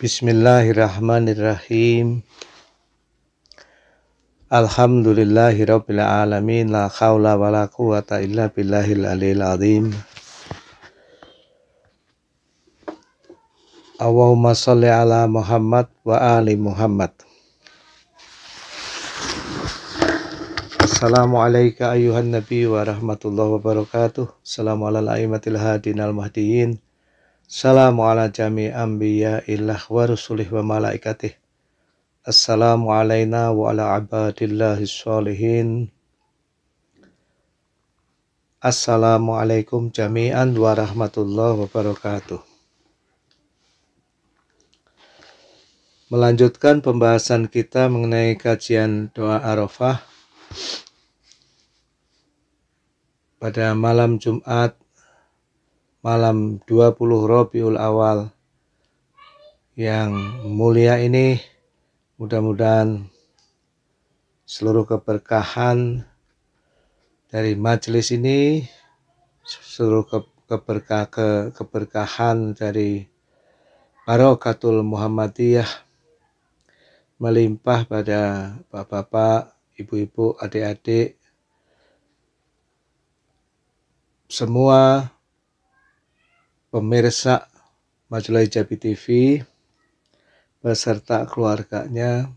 Bismillahirrahmanirrahim. Alhamdulillahi rabbil alamin la haula wala quwata illa billahil aliyil azim. Allahumma shalli ala Muhammad wa ali Muhammad. Assalamualaikum warahmatullahi wabarakatuh. nabi wa rahmatullahi wa barakatuh. ala al-aimatil hadin Salamu ala jami anbiya illah wa rusulih wa malaikatih. Assalamu alaina wa ala abadillahi sholihin. Assalamualaikum jami'an warahmatullahi wabarakatuh. Melanjutkan pembahasan kita mengenai kajian doa Arafah pada malam Jumat malam 20 Rabiul Awal yang mulia ini mudah-mudahan seluruh keberkahan dari majelis ini seluruh ke, keberkah, ke, keberkahan dari Barokatul Muhammadiyah melimpah pada bapak-bapak, ibu-ibu, adik-adik semua pemirsa Majelis Jabi TV beserta keluarganya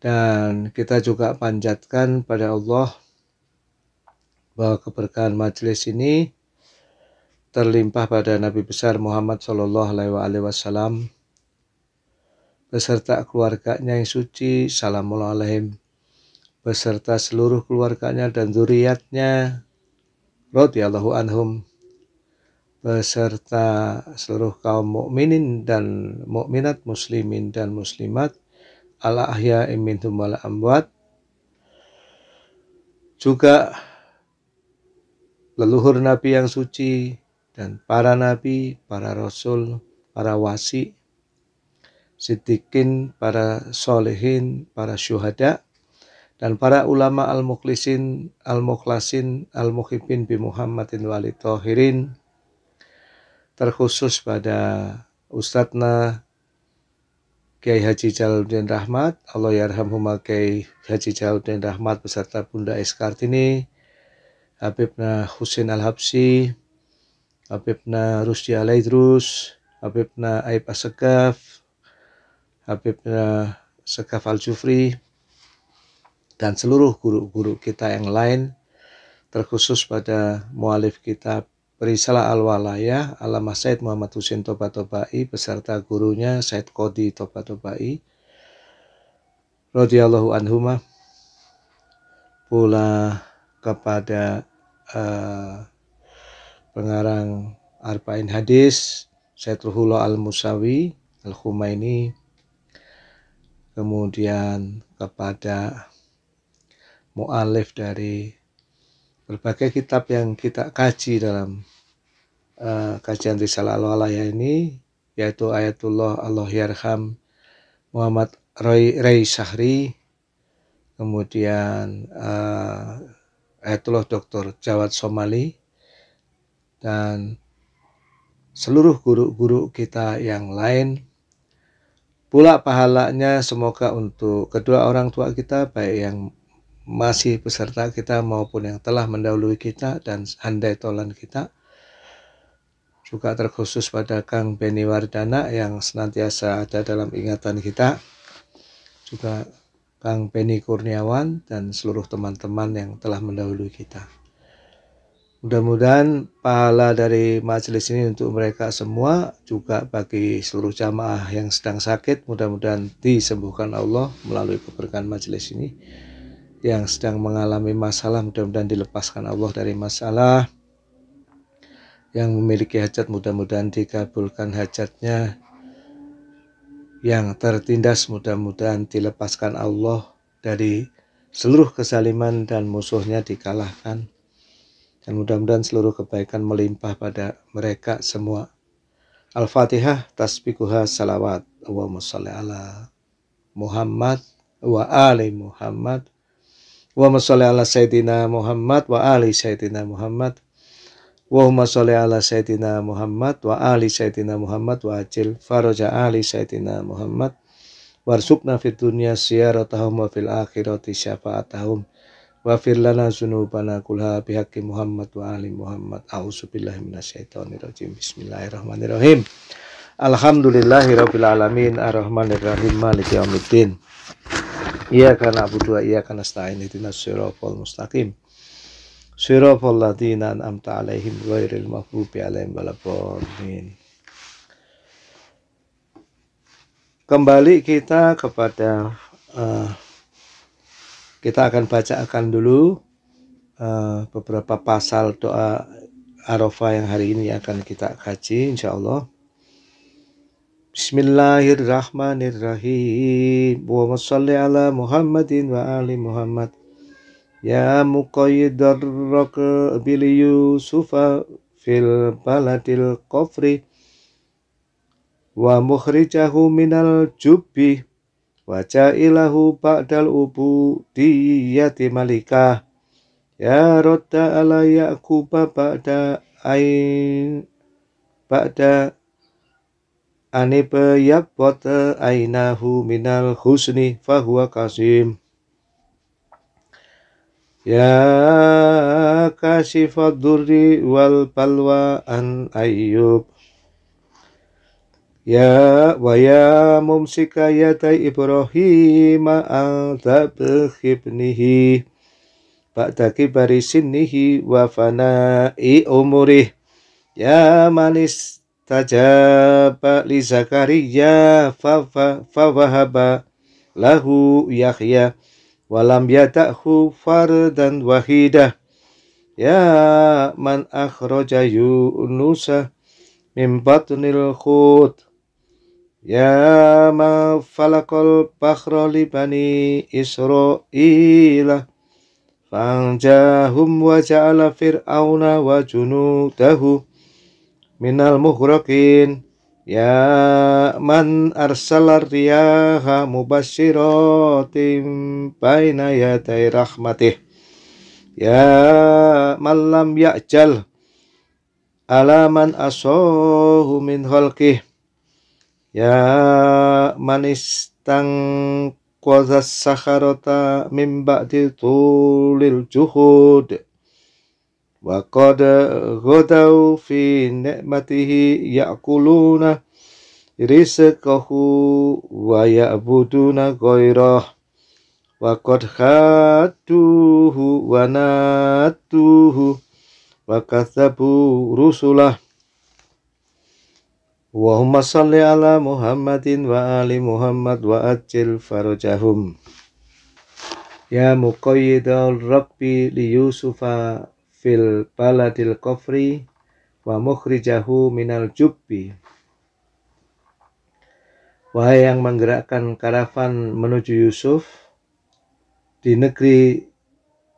dan kita juga panjatkan pada Allah bahwa keberkahan majelis ini terlimpah pada Nabi besar Muhammad Shallallahu Alaihi Wasallam beserta keluarganya yang suci Salamualaikum beserta seluruh keluarganya dan zuriatnya radhiyallahu anhum beserta seluruh kaum mukminin dan mukminat muslimin dan muslimat ala ahya minhum wal amwat juga leluhur nabi yang suci dan para nabi, para rasul, para wasi, sitikin, para solehin, para syuhada, dan para ulama al-mukhlisin, al-mukhlasin, al-mukhibin bi Muhammadin wali tohirin, terkhusus pada Ustadzna Kiai Haji Jaludin Rahmat, Allah Huma Kiai Haji Jaludin Rahmat beserta Bunda S. Kartini, Habibna Husin Al-Habsi, Habibna Rusdi Alaidrus, Habibna Aib Asegaf, Habibna Segaf Al-Jufri, dan seluruh guru-guru kita yang lain, terkhusus pada mualif kitab Perisalah Al-Walayah Alama Said Muhammad Husin Tobatobai beserta gurunya Said Kodi Tobatobai Tobai radhiyallahu anhumah pula kepada uh, pengarang Arba'in Hadis Said Ruhullah Al-Musawi Al-Khumaini kemudian kepada mu'alif dari berbagai kitab yang kita kaji dalam uh, kajian Risalah Al-Walaya ini yaitu Ayatullah Allah Yarham Muhammad Roy Ray Sahri kemudian uh, Ayatullah Dr. Jawad Somali dan seluruh guru-guru kita yang lain pula pahalanya semoga untuk kedua orang tua kita baik yang masih peserta kita maupun yang telah mendahului kita dan handai tolan kita. Juga terkhusus pada Kang Beni Wardana yang senantiasa ada dalam ingatan kita. Juga Kang Beni Kurniawan dan seluruh teman-teman yang telah mendahului kita. Mudah-mudahan pahala dari majelis ini untuk mereka semua juga bagi seluruh jamaah yang sedang sakit mudah-mudahan disembuhkan Allah melalui keberkahan majelis ini yang sedang mengalami masalah mudah-mudahan dilepaskan Allah dari masalah yang memiliki hajat mudah-mudahan dikabulkan hajatnya yang tertindas mudah-mudahan dilepaskan Allah dari seluruh kesaliman dan musuhnya dikalahkan dan mudah-mudahan seluruh kebaikan melimpah pada mereka semua Al-Fatihah tasbikuha salawat Allahumma salli ala Muhammad wa ali Muhammad Wa sholli ala sayyidina Muhammad wa ali sayyidina Muhammad. Wa sholli ala sayyidina Muhammad wa ali sayyidina Muhammad wa ajil faraja ali sayyidina Muhammad. Warsukna fid dunya siyaratahum wa fil akhirati syafa'atahum. Wa fir lana sunubana kulha bihaqqi Muhammad wa ali Muhammad. A'udzu billahi minasyaitonir rajim. Bismillahirrahmanirrahim. Alhamdulillahirabbil alamin arrahmanirrahim maliki yaumiddin. Iya karena Abu Dua, iya karena Stain itu Sirofol Mustaqim Sirofol Ladina Amta Alaihim Ghairil Mahbubi Alaihim Balabodin Kembali kita kepada uh, Kita akan bacakan dulu uh, Beberapa pasal doa Arafah yang hari ini akan kita kaji insyaallah Bismillahirrahmanirrahim. Wa salli ala Muhammadin wa ali Muhammad. Ya muqayyidar raka bil Yusufa fil baladil kofri wa mukhrijahu minal jubbi wa ja'ilahu ba'dal ubudiyati malikah ya rodda ala ya'kuba ba'da ain ba'da Anipa yabwata ainahu minal husni fahuwa kasim. Ya kasifat durri wal palwa an ayyub. Ya waya mumsika yatai Ibrahim al tabkhibnihi. Ba'da kibari sinnihi wa fana'i umurih. Ya manis istajaba li Zakaria fa wahaba lahu Yahya walam yatahu fardan Wahida ya man akhraja yunusa min batnil khut ya ma falakol bahra li bani isra'ila fangjahum wa ja'ala fir'auna wa junudahu minal muhrakin Ya man arsalar riyaha mubashirotim baina yatai rahmatih Ya malam ya'jal alaman asohu min holkih Ya manistang tang qazas mimba min juhud wa qad ghadaw fi ni'matihi ya'kuluna rizqahu wa ya'buduna ghairah wa qad khatuhu wa natuhu wa kathabu rusulah Allahumma salli ala Muhammadin wa ali Muhammad wa ajil farajahum Ya muqayyidal rabbi li Yusufa fil baladil kofri wa mukhrijahu minal jubbi. Wahai yang menggerakkan karavan menuju Yusuf di negeri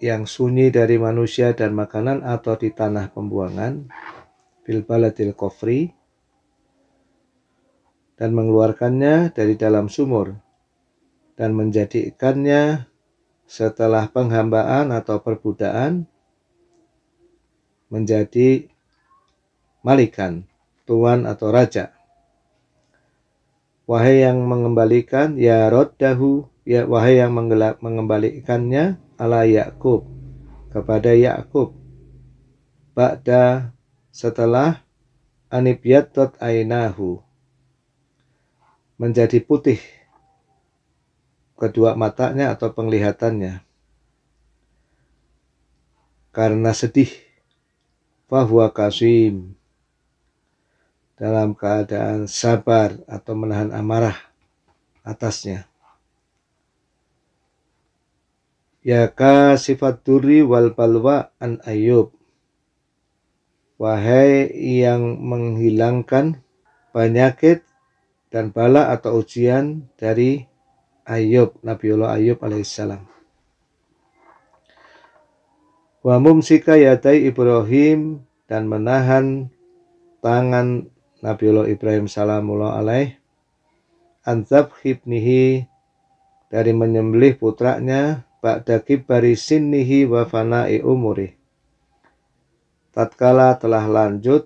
yang sunyi dari manusia dan makanan atau di tanah pembuangan, fil baladil kofri, dan mengeluarkannya dari dalam sumur, dan menjadikannya setelah penghambaan atau perbudakan menjadi malikan, tuan atau raja. Wahai yang mengembalikan, ya roddahu, ya wahai yang mengembalikannya, ala Yakub kepada Yakub. Ba'da setelah anibyatot ainahu menjadi putih kedua matanya atau penglihatannya karena sedih fahuwa kasim dalam keadaan sabar atau menahan amarah atasnya. Ya ka sifat duri wal balwa an ayub. Wahai yang menghilangkan penyakit dan bala atau ujian dari Ayub, Nabiullah Ayub alaihissalam wa mumsika yatai Ibrahim dan menahan tangan Nabiullah Ibrahim salamullah alaih anzab hibnihi dari menyembelih putranya ba'da kibari sinnihi wa fana'i umuri tatkala telah lanjut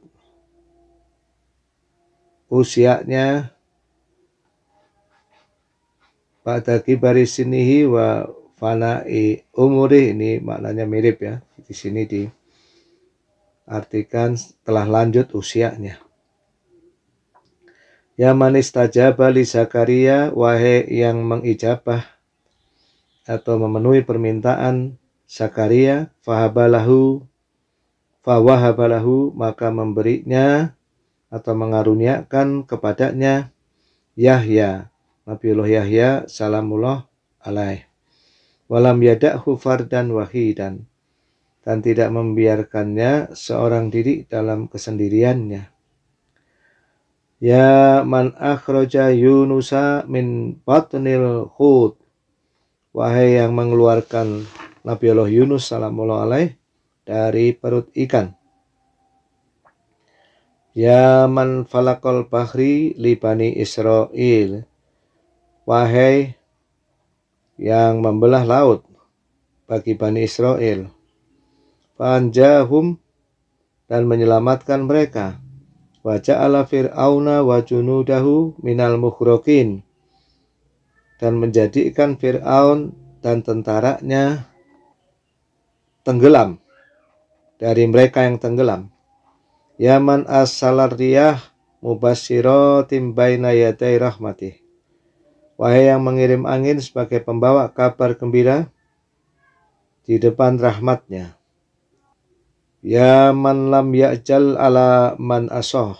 usianya ba'da kibari sinnihi wa fana'i umuri ini maknanya mirip ya di sini diartikan telah lanjut usianya Ya manis tajabali Zakaria wahai yang mengijabah atau memenuhi permintaan Zakaria fahabalahu fawahabalahu maka memberinya atau mengaruniakan kepadanya Yahya Nabiullah Yahya salamullah alaih walam yadak hufar dan wahidan dan tidak membiarkannya seorang diri dalam kesendiriannya. Ya man akhroja Yunusa min batnil hud. Wahai yang mengeluarkan Nabi Allah Yunus salamullah alaih dari perut ikan. Ya man falakol bahri libani Israel. Wahai yang membelah laut bagi Bani Israel. Panjahum dan menyelamatkan mereka. Wajah ala Fir'auna wa junudahu minal muhrokin. Dan menjadikan Fir'aun dan tentaranya tenggelam. Dari mereka yang tenggelam. Yaman as salariyah mubashiro mubasyirotim yadai rahmatih Wahai yang mengirim angin sebagai pembawa kabar gembira di depan rahmatnya. Ya man lam ya'jal ala man asoh.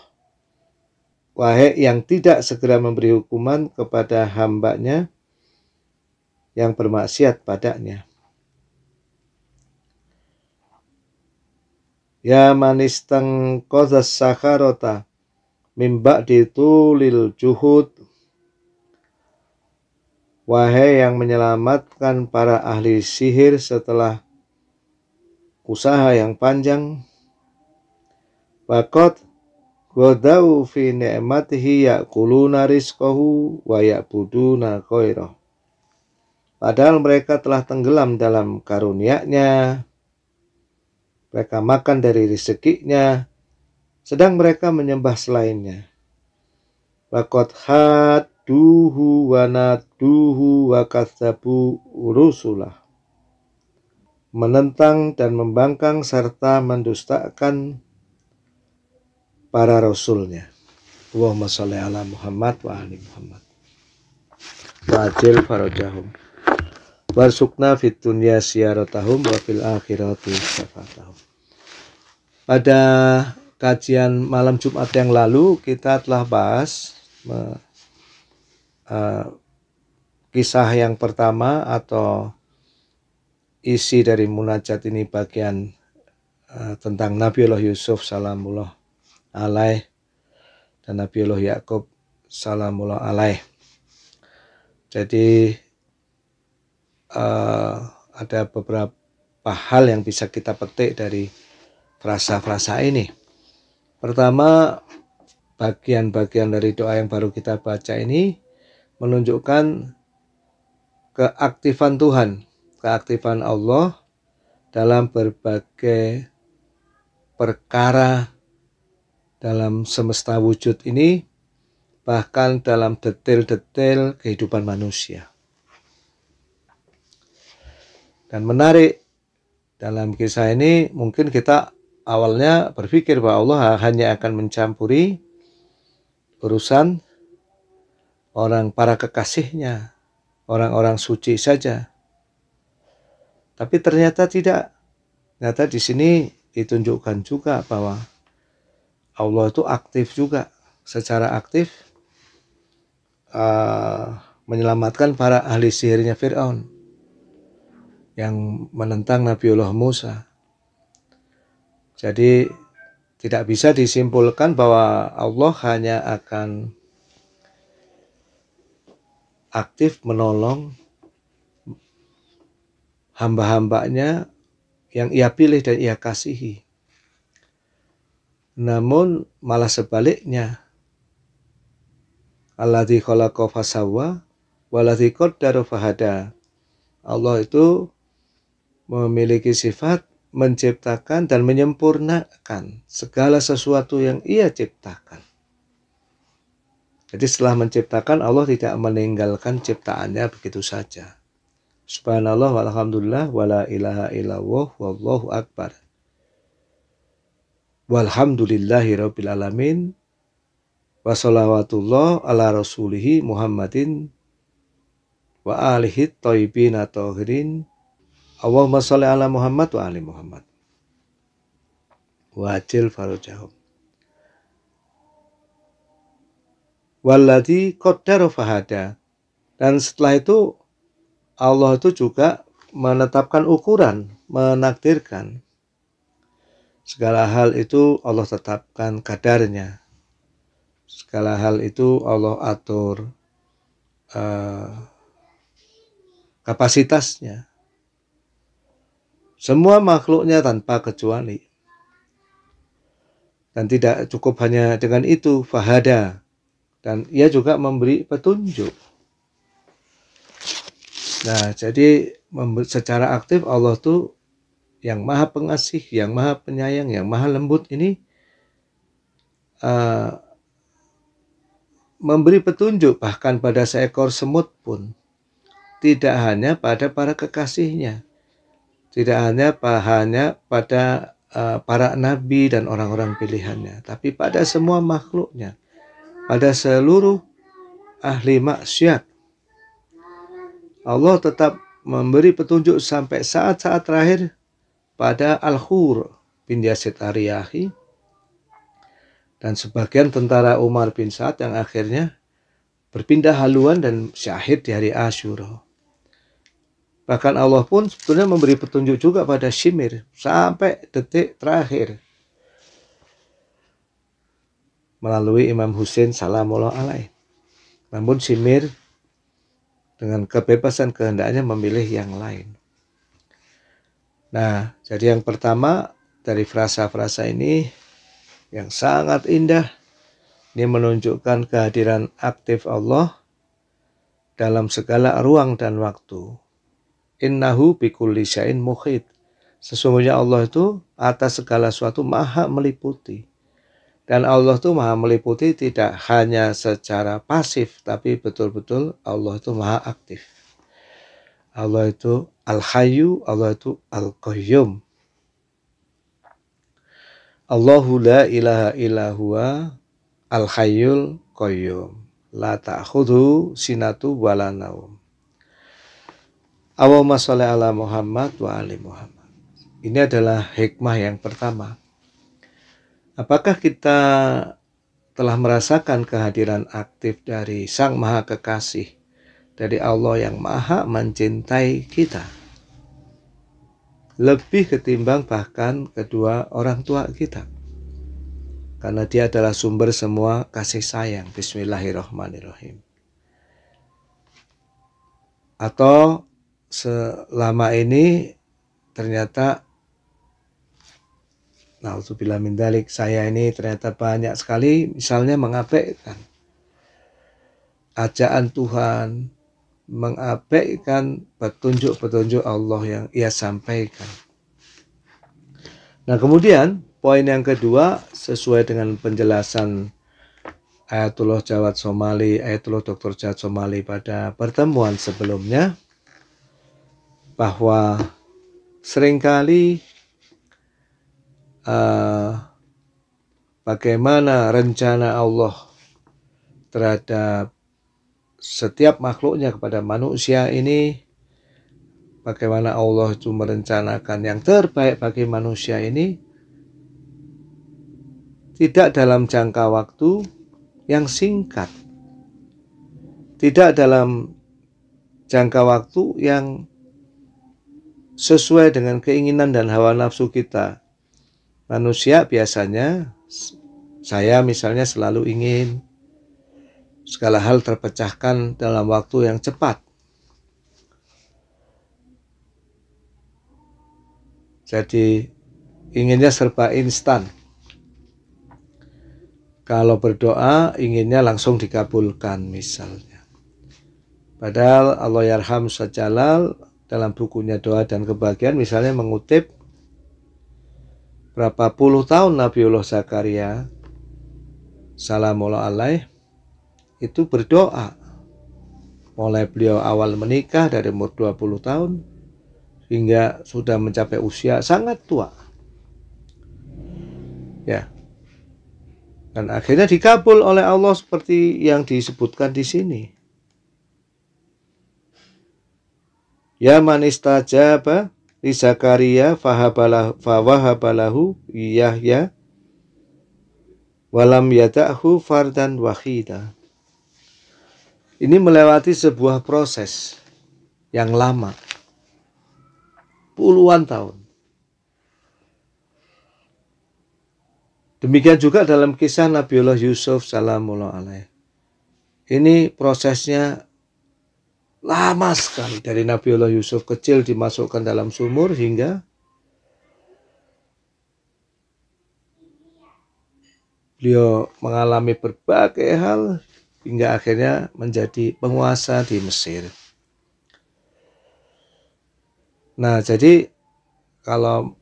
Wahai yang tidak segera memberi hukuman kepada hambanya yang bermaksiat padanya. Ya manistang kozas sakharota mimba ditulil juhud Wahai yang menyelamatkan para ahli sihir setelah usaha yang panjang. Bakot godau fi ni'matihi yakuluna rizkohu wa yakbuduna koiroh. Padahal mereka telah tenggelam dalam karunia-Nya. Mereka makan dari rezekinya, sedang mereka menyembah selainnya. hat duhu wanat duhu wa katsabu rusulah menentang dan membangkang serta mendustakan para rasulnya. Allahumma sholli ala Muhammad wa ali Muhammad. Wajil farajahum. Warsukna fit dunya siaratahum wa fil akhirati syafaatahum. Pada kajian malam Jumat yang lalu kita telah bahas uh, Kisah yang pertama atau isi dari munajat ini bagian eh, tentang Nabi Allah Yusuf salamullah alaih dan Nabi Allah Yakub salamullah alaih. Jadi uh, ada beberapa hal yang bisa kita petik dari frasa-frasa ini. Pertama, bagian-bagian dari doa yang baru kita baca ini menunjukkan keaktifan Tuhan, keaktifan Allah dalam berbagai perkara dalam semesta wujud ini, bahkan dalam detail-detail kehidupan manusia. Dan menarik dalam kisah ini mungkin kita awalnya berpikir bahwa Allah hanya akan mencampuri urusan orang para kekasihnya, orang-orang suci saja. Tapi ternyata tidak. Ternyata di sini ditunjukkan juga bahwa Allah itu aktif juga secara aktif uh, menyelamatkan para ahli sihirnya Fir'aun yang menentang Nabi Allah Musa. Jadi tidak bisa disimpulkan bahwa Allah hanya akan aktif menolong hamba-hambanya yang ia pilih dan ia kasihi. Namun malah sebaliknya, Alladhi khalaqa fasawa waladhi qaddara fahada. Allah itu memiliki sifat menciptakan dan menyempurnakan segala sesuatu yang ia ciptakan. Jadi setelah menciptakan Allah tidak meninggalkan ciptaannya begitu saja. Subhanallah walhamdulillah wala ilaha illallah wallahu akbar. Walhamdulillahi rabbil alamin. Wassalawatullah ala rasulihi Muhammadin wa alihi thayyibin tahirin. Allahumma shalli ala Muhammad wa ali Muhammad. Wa Wajil farajahum. Waladi kodarofahada. Dan setelah itu Allah itu juga menetapkan ukuran, menakdirkan. Segala hal itu Allah tetapkan kadarnya. Segala hal itu Allah atur uh, kapasitasnya. Semua makhluknya tanpa kecuali. Dan tidak cukup hanya dengan itu, fahada dan ia juga memberi petunjuk. Nah, jadi secara aktif Allah tuh yang maha pengasih, yang maha penyayang, yang maha lembut ini uh, memberi petunjuk bahkan pada seekor semut pun. Tidak hanya pada para kekasihnya, tidak hanya hanya pada uh, para nabi dan orang-orang pilihannya, tapi pada semua makhluknya pada seluruh ahli maksiat. Allah tetap memberi petunjuk sampai saat-saat terakhir pada al khur bin Yasid Ariyahi dan sebagian tentara Umar bin Sa'ad yang akhirnya berpindah haluan dan syahid di hari Ashura. Bahkan Allah pun sebetulnya memberi petunjuk juga pada Shimir sampai detik terakhir melalui Imam Hussein salamullah alaih. Namun Simir dengan kebebasan kehendaknya memilih yang lain. Nah, jadi yang pertama dari frasa-frasa ini yang sangat indah ini menunjukkan kehadiran aktif Allah dalam segala ruang dan waktu. Innahu bikulli syai'in muhit. Sesungguhnya Allah itu atas segala sesuatu maha meliputi. Dan Allah itu maha meliputi tidak hanya secara pasif, tapi betul-betul Allah itu maha aktif. Allah itu Al-Hayyu, Allah itu Al-Qayyum. Allahu la ilaha illa Al-Hayyul Qayyum. La ta'khudhu sinatu wala naum. Allahumma sholli ala Muhammad wa ali Muhammad. Ini adalah hikmah yang pertama Apakah kita telah merasakan kehadiran aktif dari Sang Maha Kekasih, dari Allah yang Maha Mencintai kita? Lebih ketimbang bahkan kedua orang tua kita. Karena dia adalah sumber semua kasih sayang. Bismillahirrahmanirrahim. Atau selama ini ternyata nah min dalik, saya ini ternyata banyak sekali misalnya mengabaikan ajaan Tuhan, mengabaikan petunjuk-petunjuk Allah yang ia sampaikan. Nah, kemudian poin yang kedua sesuai dengan penjelasan Ayatullah Jawad Somali, Ayatullah Dr. Jawad Somali pada pertemuan sebelumnya bahwa seringkali Eh, bagaimana rencana Allah terhadap setiap makhluknya kepada manusia ini bagaimana Allah itu merencanakan yang terbaik bagi manusia ini tidak dalam jangka waktu yang singkat tidak dalam jangka waktu yang sesuai dengan keinginan dan hawa nafsu kita manusia biasanya saya misalnya selalu ingin segala hal terpecahkan dalam waktu yang cepat. Jadi inginnya serba instan. Kalau berdoa inginnya langsung dikabulkan misalnya. Padahal Allah Yarham Sajalal dalam bukunya Doa dan Kebahagiaan misalnya mengutip berapa puluh tahun Nabiullah Zakaria Salamullah alaih itu berdoa mulai beliau awal menikah dari umur 20 tahun hingga sudah mencapai usia sangat tua ya dan akhirnya dikabul oleh Allah seperti yang disebutkan di sini Ya manis tajabah li Zakaria fawahabalahu Yahya walam yatahu fardan wahida. Ini melewati sebuah proses yang lama. Puluhan tahun. Demikian juga dalam kisah Nabiullah Yusuf salamullah alaih. Ini prosesnya lama sekali dari Nabi Allah Yusuf kecil dimasukkan dalam sumur hingga beliau mengalami berbagai hal hingga akhirnya menjadi penguasa di Mesir. Nah, jadi kalau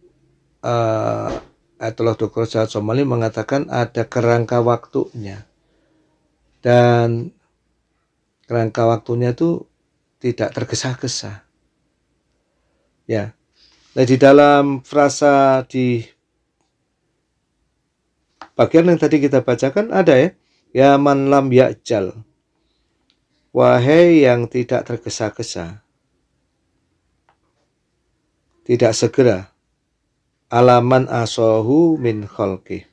Ayatullah eh, Ayatollah Dr. Somali mengatakan ada kerangka waktunya. Dan kerangka waktunya itu tidak tergesa-gesa. Ya. Nah, di dalam frasa di bagian yang tadi kita bacakan ada ya, ya man lam ya'jal. Wahai yang tidak tergesa-gesa. Tidak segera. Alaman asohu min kholki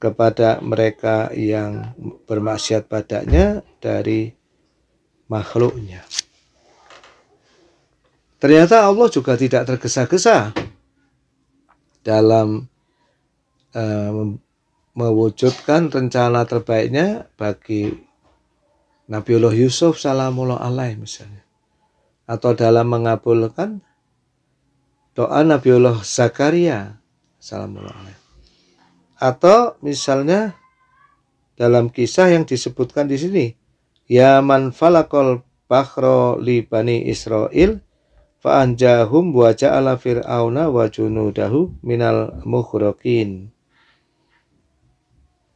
kepada mereka yang bermaksiat padanya dari makhluknya. Ternyata Allah juga tidak tergesa-gesa dalam uh, mewujudkan rencana terbaiknya bagi Nabi Allah Yusuf salamullah alaih misalnya. Atau dalam mengabulkan doa Nabi Allah Zakaria salamullah alaih. Atau misalnya dalam kisah yang disebutkan di sini, Yaman falakol li bani Israel Fa'anjahum wa ala fir'auna wa junudahu minal muhrokin.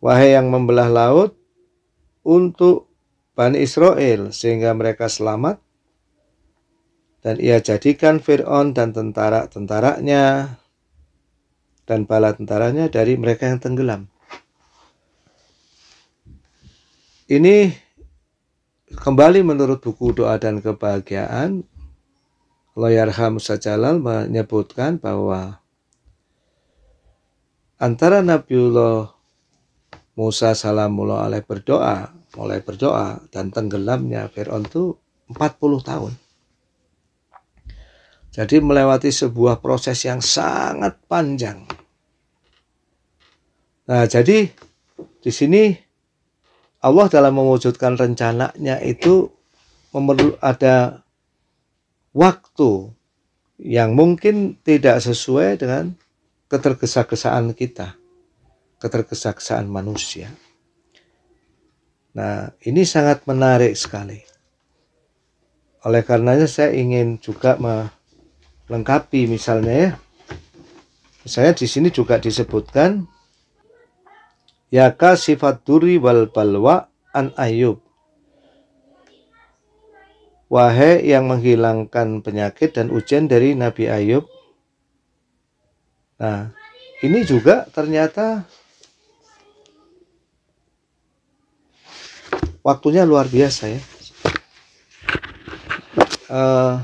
Wahai yang membelah laut untuk Bani Israel sehingga mereka selamat. Dan ia jadikan Fir'aun dan tentara-tentaranya dan bala tentaranya dari mereka yang tenggelam. Ini kembali menurut buku Doa dan Kebahagiaan Loyarha Musa Jalal menyebutkan bahwa antara Nabiullah Musa salamullah alaih berdoa, mulai berdoa dan tenggelamnya Fir'aun itu 40 tahun. Jadi melewati sebuah proses yang sangat panjang. Nah, jadi di sini Allah dalam mewujudkan rencananya itu memerlu ada waktu yang mungkin tidak sesuai dengan ketergesa-gesaan kita, ketergesa-gesaan manusia. Nah, ini sangat menarik sekali. Oleh karenanya saya ingin juga melengkapi misalnya ya. Misalnya di sini juga disebutkan Yaka sifat duri wal balwa an ayub Wahai yang menghilangkan penyakit dan ujian dari Nabi Ayub. Nah, ini juga ternyata waktunya luar biasa ya. Uh,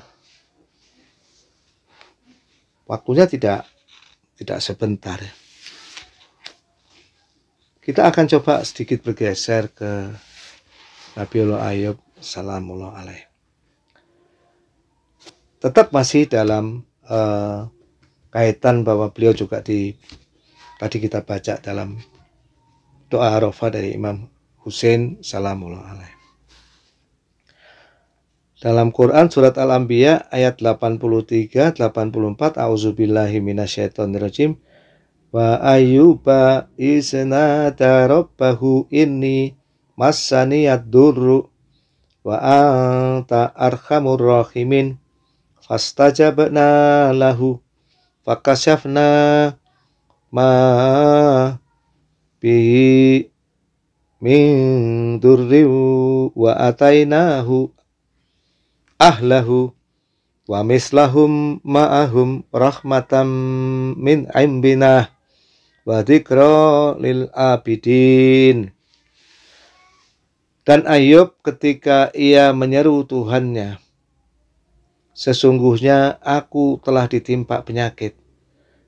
waktunya tidak tidak sebentar. Ya. Kita akan coba sedikit bergeser ke Nabiullah Ayub salamullah alaih tetap masih dalam uh, kaitan bahwa beliau juga di tadi kita baca dalam doa Arafah dari Imam Hussein salamullah alaih. Dalam Quran surat Al-Anbiya ayat 83 84 auzubillahi minasyaitonirrajim wa ayyuba isna tarabbahu inni massani ad-durru wa anta arhamur rahimin fastajabna lahu fakasyafna ma bihi min durri wa atainahu ahlahu wa mislahum ma'ahum rahmatam min imbinah wa dzikra lil abidin dan Ayub ketika ia menyeru Tuhannya Sesungguhnya aku telah ditimpa penyakit,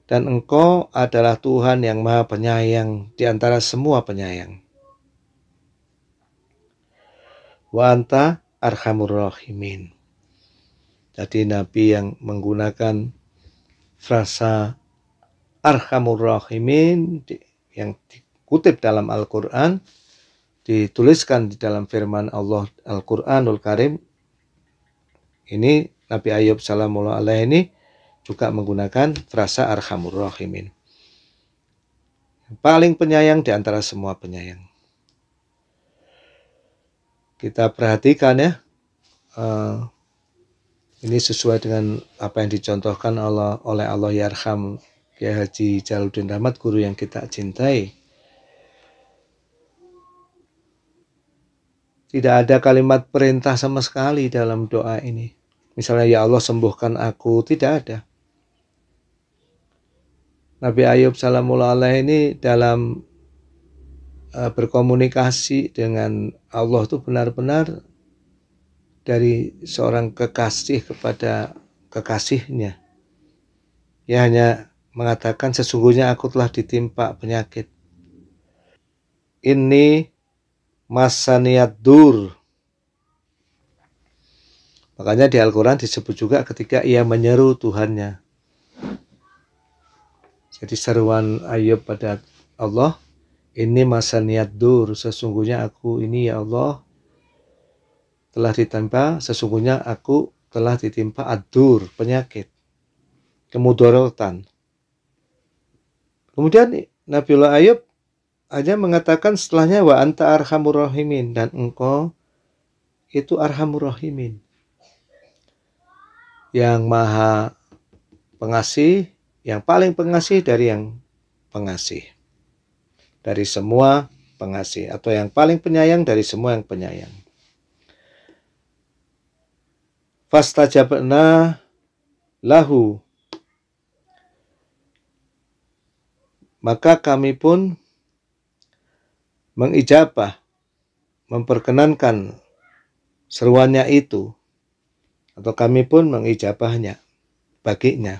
dan engkau adalah Tuhan yang maha penyayang di antara semua penyayang. Wa anta arhamur rahimin. Jadi Nabi yang menggunakan frasa arhamur rahimin yang dikutip dalam Al-Quran, dituliskan di dalam firman Allah Al-Quranul Karim, ini Nabi Ayub salamullah alaihi ini juga menggunakan frasa arhamur rahimin. Paling penyayang di antara semua penyayang. Kita perhatikan ya. Uh, ini sesuai dengan apa yang dicontohkan Allah oleh Allah Yarham ya Kiai Haji Jaludin Rahmat guru yang kita cintai. Tidak ada kalimat perintah sama sekali dalam doa ini. Misalnya ya Allah sembuhkan aku, tidak ada. Nabi Ayub salamullah ini dalam e, berkomunikasi dengan Allah itu benar-benar dari seorang kekasih kepada kekasihnya. Ia hanya mengatakan sesungguhnya aku telah ditimpa penyakit. Ini masa niat dur Makanya di Al-Quran disebut juga ketika ia menyeru Tuhannya. Jadi seruan Ayub pada Allah, ini masa niat dur, sesungguhnya aku ini ya Allah, telah ditimpa, sesungguhnya aku telah ditimpa adur, penyakit, kemudorotan. Kemudian Nabiullah Ayub hanya mengatakan setelahnya wa anta arhamur dan engkau itu arhamurrahimin yang maha pengasih, yang paling pengasih dari yang pengasih. Dari semua pengasih atau yang paling penyayang dari semua yang penyayang. Fastajabna lahu. Maka kami pun mengijabah, memperkenankan seruannya itu atau kami pun mengijabahnya baginya.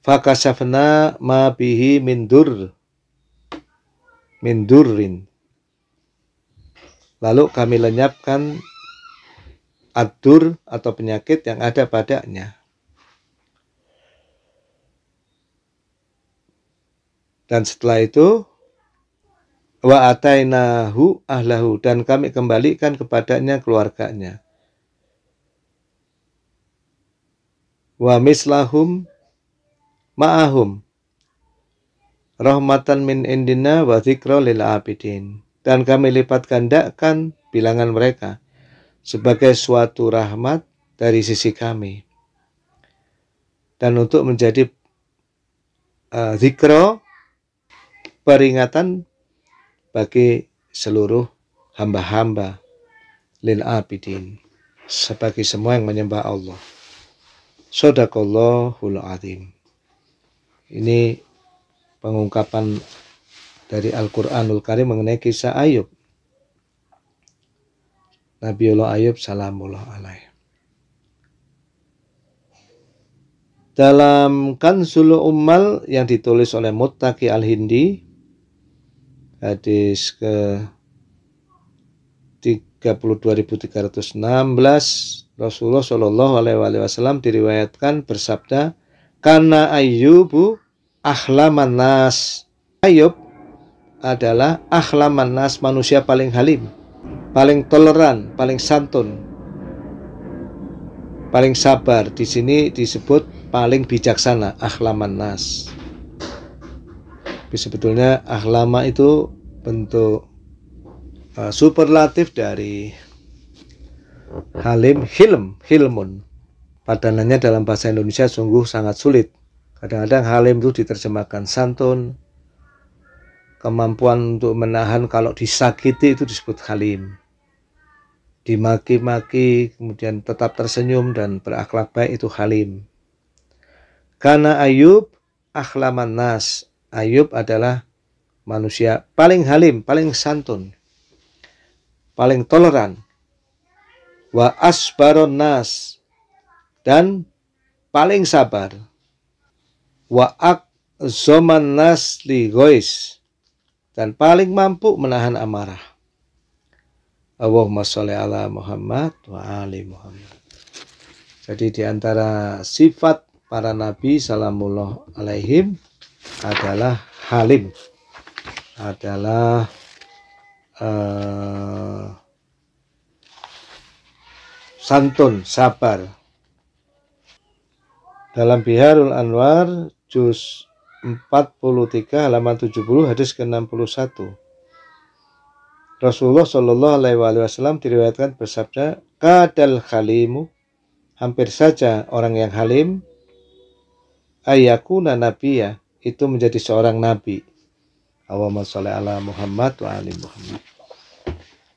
Fakasafna ma bihi mindurin. mindurin Lalu kami lenyapkan adur atau penyakit yang ada padanya. Dan setelah itu wa atainahu ahlahu dan kami kembalikan kepadanya keluarganya wa mislahum ma'ahum rahmatan min indina wa zikra lil abidin dan kami lipat gandakan bilangan mereka sebagai suatu rahmat dari sisi kami dan untuk menjadi uh, eh, zikro peringatan bagi seluruh hamba-hamba lil abidin sebagai semua yang menyembah Allah. Sodakallahul adzim. Ini pengungkapan dari Al-Quranul Karim mengenai kisah Ayub. Nabi Allah Ayub salamullah alaih. Dalam Kansul Ummal yang ditulis oleh Muttaki Al-Hindi, hadis ke 32.316 Rasulullah Shallallahu Alaihi Wasallam diriwayatkan bersabda karena Ayubu ahlaman nas Ayub adalah ahlaman nas manusia paling halim paling toleran paling santun paling sabar di sini disebut paling bijaksana ahlaman nas tapi sebetulnya ahlama itu bentuk uh, superlatif dari halim hilm hilmun padanannya dalam bahasa Indonesia sungguh sangat sulit kadang-kadang halim itu diterjemahkan santun kemampuan untuk menahan kalau disakiti itu disebut halim dimaki-maki kemudian tetap tersenyum dan berakhlak baik itu halim karena Ayub akhlaman nas Ayub adalah manusia paling halim, paling santun, paling toleran. Wa asbaron nas dan paling sabar. Wa ak zoman nas li gois dan paling mampu menahan amarah. Allahumma sholli ala Muhammad wa ali Muhammad. Jadi di antara sifat para nabi salamullah alaihim adalah halim adalah uh, santun sabar dalam Biharul Anwar juz 43 halaman 70 hadis ke-61 Rasulullah Shallallahu Alaihi Wasallam diriwayatkan bersabda, kadal halimu, hampir saja orang yang halim, ayakuna nabiyah itu menjadi seorang nabi. Allahumma sholli ala Muhammad wa ali Muhammad.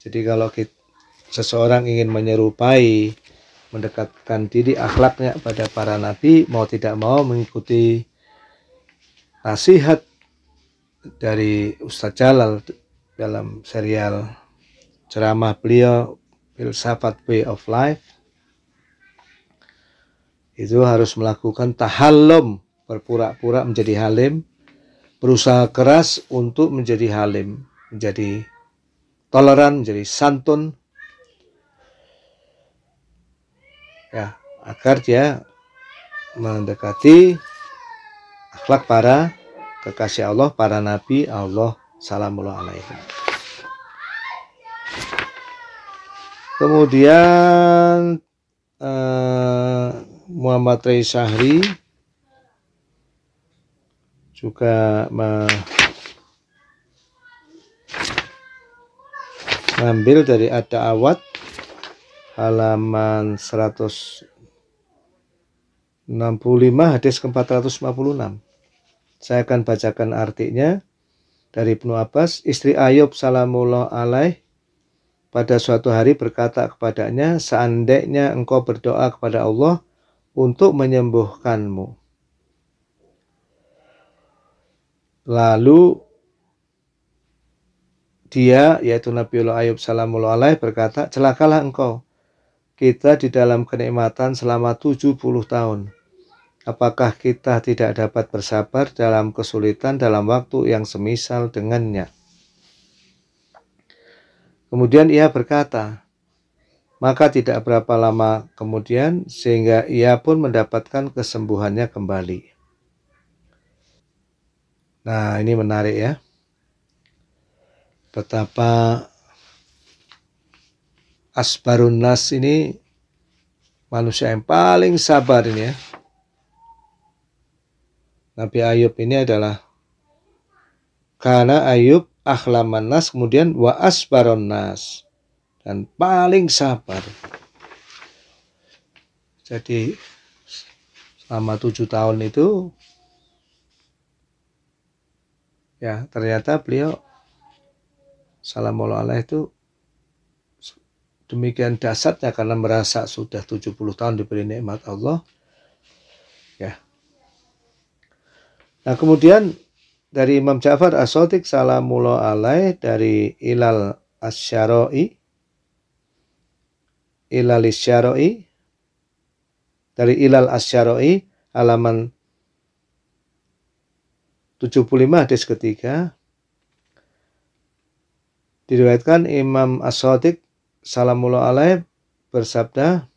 Jadi kalau kita, seseorang ingin menyerupai mendekatkan diri akhlaknya pada para nabi mau tidak mau mengikuti nasihat dari Ustaz Jalal dalam serial ceramah beliau filsafat way of life itu harus melakukan tahallum berpura-pura menjadi halim, berusaha keras untuk menjadi halim, menjadi toleran, menjadi santun, ya agar dia mendekati akhlak para kekasih Allah, para nabi Allah salamullah alaihi. Kemudian eh, Muhammad Rai Sahri suka mengambil dari ada awat halaman 165 hadis ke-456. Saya akan bacakan artinya dari Ibnu Abbas, istri Ayub salamullah alaih pada suatu hari berkata kepadanya, seandainya engkau berdoa kepada Allah untuk menyembuhkanmu Lalu dia yaitu Nabiullah Ayub salamullah alaih berkata, celakalah engkau. Kita di dalam kenikmatan selama 70 tahun. Apakah kita tidak dapat bersabar dalam kesulitan dalam waktu yang semisal dengannya? Kemudian ia berkata, maka tidak berapa lama kemudian sehingga ia pun mendapatkan kesembuhannya kembali. Nah, ini menarik ya. Betapa Asbarun ini manusia yang paling sabar ini ya. Nabi Ayub ini adalah karena Ayub akhlaman nas kemudian wa asbaron nas dan paling sabar. Jadi selama tujuh tahun itu ya ternyata beliau salamullah itu demikian dasarnya karena merasa sudah 70 tahun diberi nikmat Allah ya nah kemudian dari Imam Ja'far As-Sadiq salamullah alaih dari Ilal Asyaroi Ilal Asyaroi dari Ilal Asyaroi halaman 75 hadis ketiga diriwayatkan Imam As-Sadiq salamullah alaih bersabda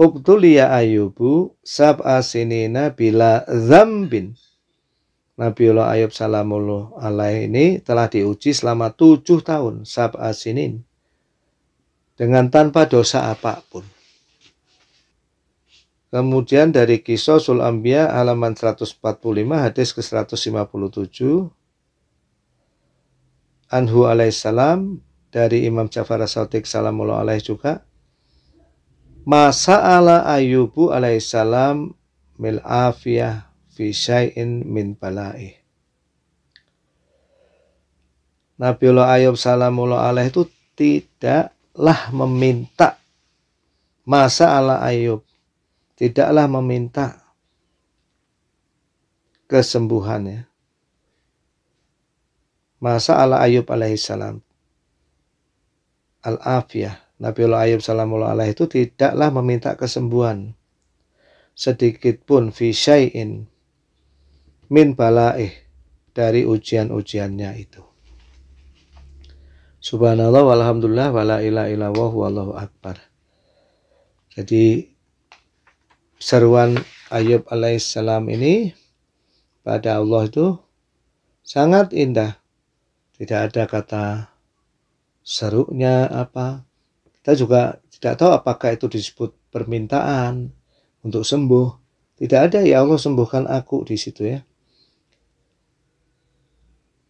Ubtuliya Ayubu sab Asinina bila zambin. Allah Ayub salamullah alaih ini telah diuji selama tujuh tahun sab Asinin dengan tanpa dosa apapun. Kemudian dari Kisah Sul Ambiya halaman 145 hadis ke-157 Anhu alaihissalam dari Imam Ja'far as salamullah alaih juga Masa'ala Ayubu alaihissalam mil afiyah fi syai'in min bala'i Nabiullah Ayub salamullah alaih itu tidaklah meminta masa ala Ayub tidaklah meminta kesembuhan ya. Masa ala Ayub alaihissalam al-afiyah. Allah Ayub salamullah alaihi itu tidaklah meminta kesembuhan sedikitpun fi syai'in min balaih dari ujian-ujiannya itu. Subhanallah walhamdulillah wala ila illallah wallahu akbar. Jadi seruan Ayub alaihissalam ini pada Allah itu sangat indah. Tidak ada kata serunya apa. Kita juga tidak tahu apakah itu disebut permintaan untuk sembuh. Tidak ada ya Allah sembuhkan aku di situ ya.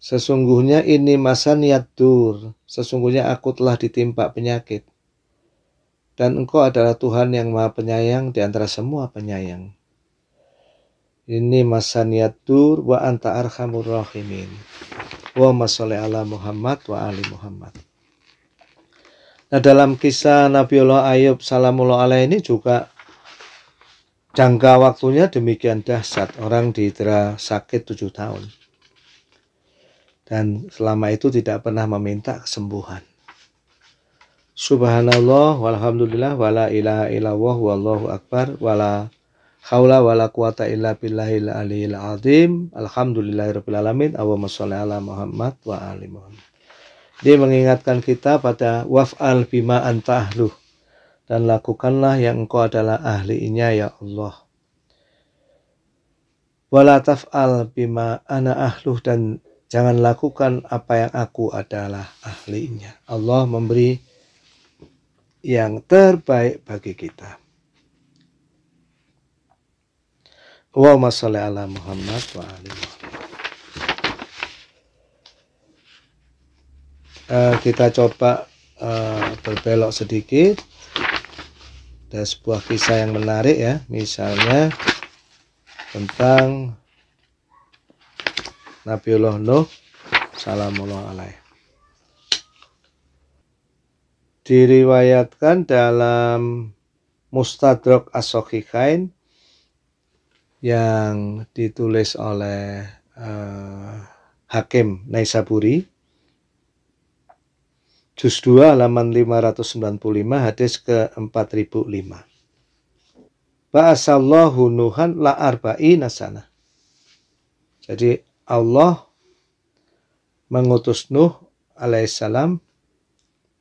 Sesungguhnya ini masa niat dur. Sesungguhnya aku telah ditimpa penyakit dan engkau adalah Tuhan yang maha penyayang di antara semua penyayang. Ini masa tur wa anta arhamur rahimin. Wa masoleh ala Muhammad wa ali Muhammad. Nah dalam kisah Nabi Allah Ayub Salamullah alaih ini juga jangka waktunya demikian dahsyat. Orang diitra sakit tujuh tahun. Dan selama itu tidak pernah meminta kesembuhan. Subhanallah walhamdulillah wala ilaha illallah wallahu akbar wala haula wala quwata illa billahil aliyil azim. Alhamdulillahirabbil alamin. Allahumma shalli ala Muhammad wa ali Muhammad. Dia mengingatkan kita pada waf'al bima anta ahluh dan lakukanlah yang engkau adalah ahlinya ya Allah. Wala taf'al bima ana ahluh dan jangan lakukan apa yang aku adalah ahlinya. Allah memberi yang terbaik bagi kita. Allahumma sholli ala Muhammad wa ali uh, kita coba uh, berbelok sedikit ada sebuah kisah yang menarik ya misalnya tentang Nabiullah Nuh salamullah alaih diriwayatkan dalam Mustadrak as yang ditulis oleh uh, Hakim Naisaburi juz 2 halaman 595 hadis ke 4005 Ba'asallahu nuhan la arba'ina sana Jadi Allah mengutus Nuh alaihissalam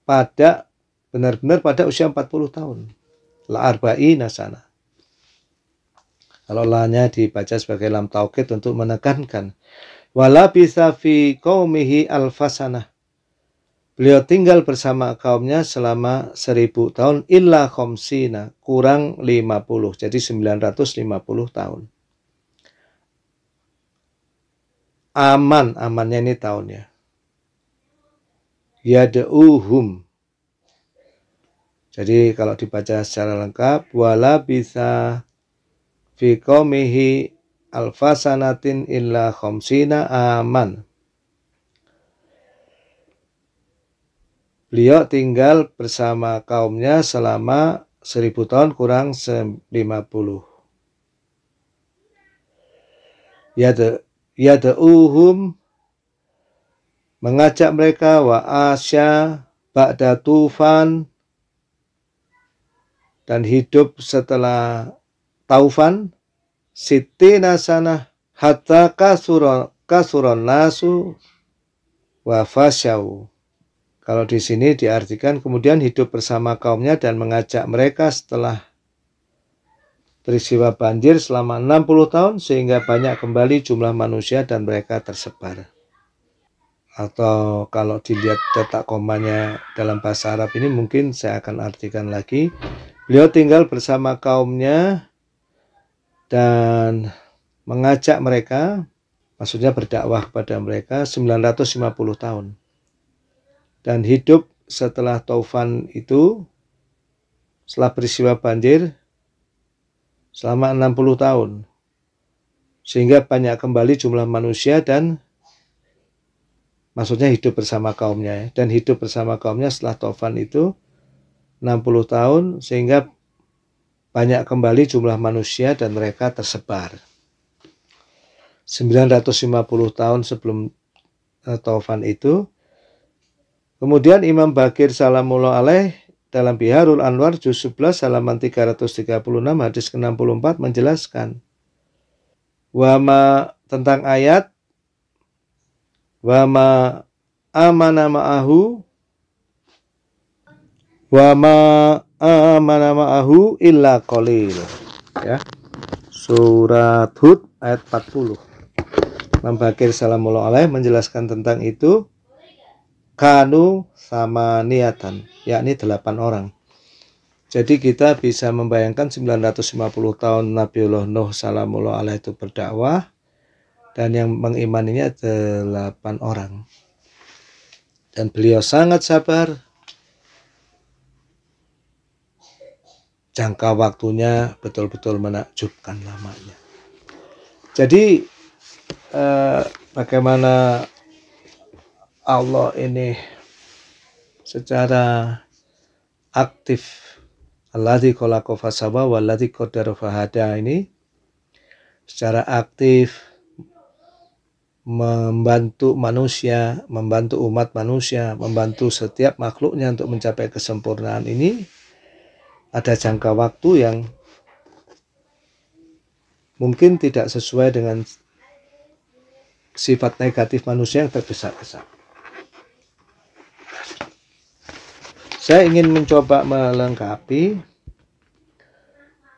pada benar-benar pada usia 40 tahun. La arba'i nasana. Kalau lahnya dibaca sebagai lam taukid untuk menekankan. Wala bisa fi qawmihi alfasana. Beliau tinggal bersama kaumnya selama seribu tahun illa khomsina, kurang 50, jadi 950 tahun. Aman, amannya ini tahunnya. Yada'uhum. Jadi kalau dibaca secara lengkap, wala bisa fi alfasanatin illa khomsina aman. Beliau tinggal bersama kaumnya selama seribu tahun kurang 50. Yada, uhum mengajak mereka wa asya ba'da tufan dan hidup setelah taufan siti nasana hatta kasuron kasuron nasu wafasyau Kalau di sini diartikan kemudian hidup bersama kaumnya dan mengajak mereka setelah peristiwa banjir selama 60 tahun sehingga banyak kembali jumlah manusia dan mereka tersebar. Atau kalau dilihat cetak komanya dalam bahasa Arab ini mungkin saya akan artikan lagi Beliau tinggal bersama kaumnya dan mengajak mereka, maksudnya berdakwah kepada mereka 950 tahun. Dan hidup setelah taufan itu, setelah peristiwa banjir, selama 60 tahun. Sehingga banyak kembali jumlah manusia dan maksudnya hidup bersama kaumnya. Ya. Dan hidup bersama kaumnya setelah taufan itu 60 tahun sehingga banyak kembali jumlah manusia dan mereka tersebar. 950 tahun sebelum eh, Taufan itu. Kemudian Imam Bakir Salamullah Alaih dalam Biharul Anwar juz 11 halaman 336 hadis ke-64 menjelaskan wama tentang ayat wama amanama ahu wa ma amana ma'ahu illa qalil ya surat hud ayat 40 Imam Bakir salamullah alaih menjelaskan tentang itu kanu sama niatan yakni 8 orang jadi kita bisa membayangkan 950 tahun Nabiullah Nuh salamullah alaih itu berdakwah dan yang mengimaninya 8 orang dan beliau sangat sabar jangka waktunya betul-betul menakjubkan lamanya. Jadi eh, bagaimana Allah ini secara aktif Alladhi kolako fasawa walladhi fahada ini secara aktif membantu manusia, membantu umat manusia, membantu setiap makhluknya untuk mencapai kesempurnaan ini ada jangka waktu yang mungkin tidak sesuai dengan sifat negatif manusia yang terbesar-besar. Saya ingin mencoba melengkapi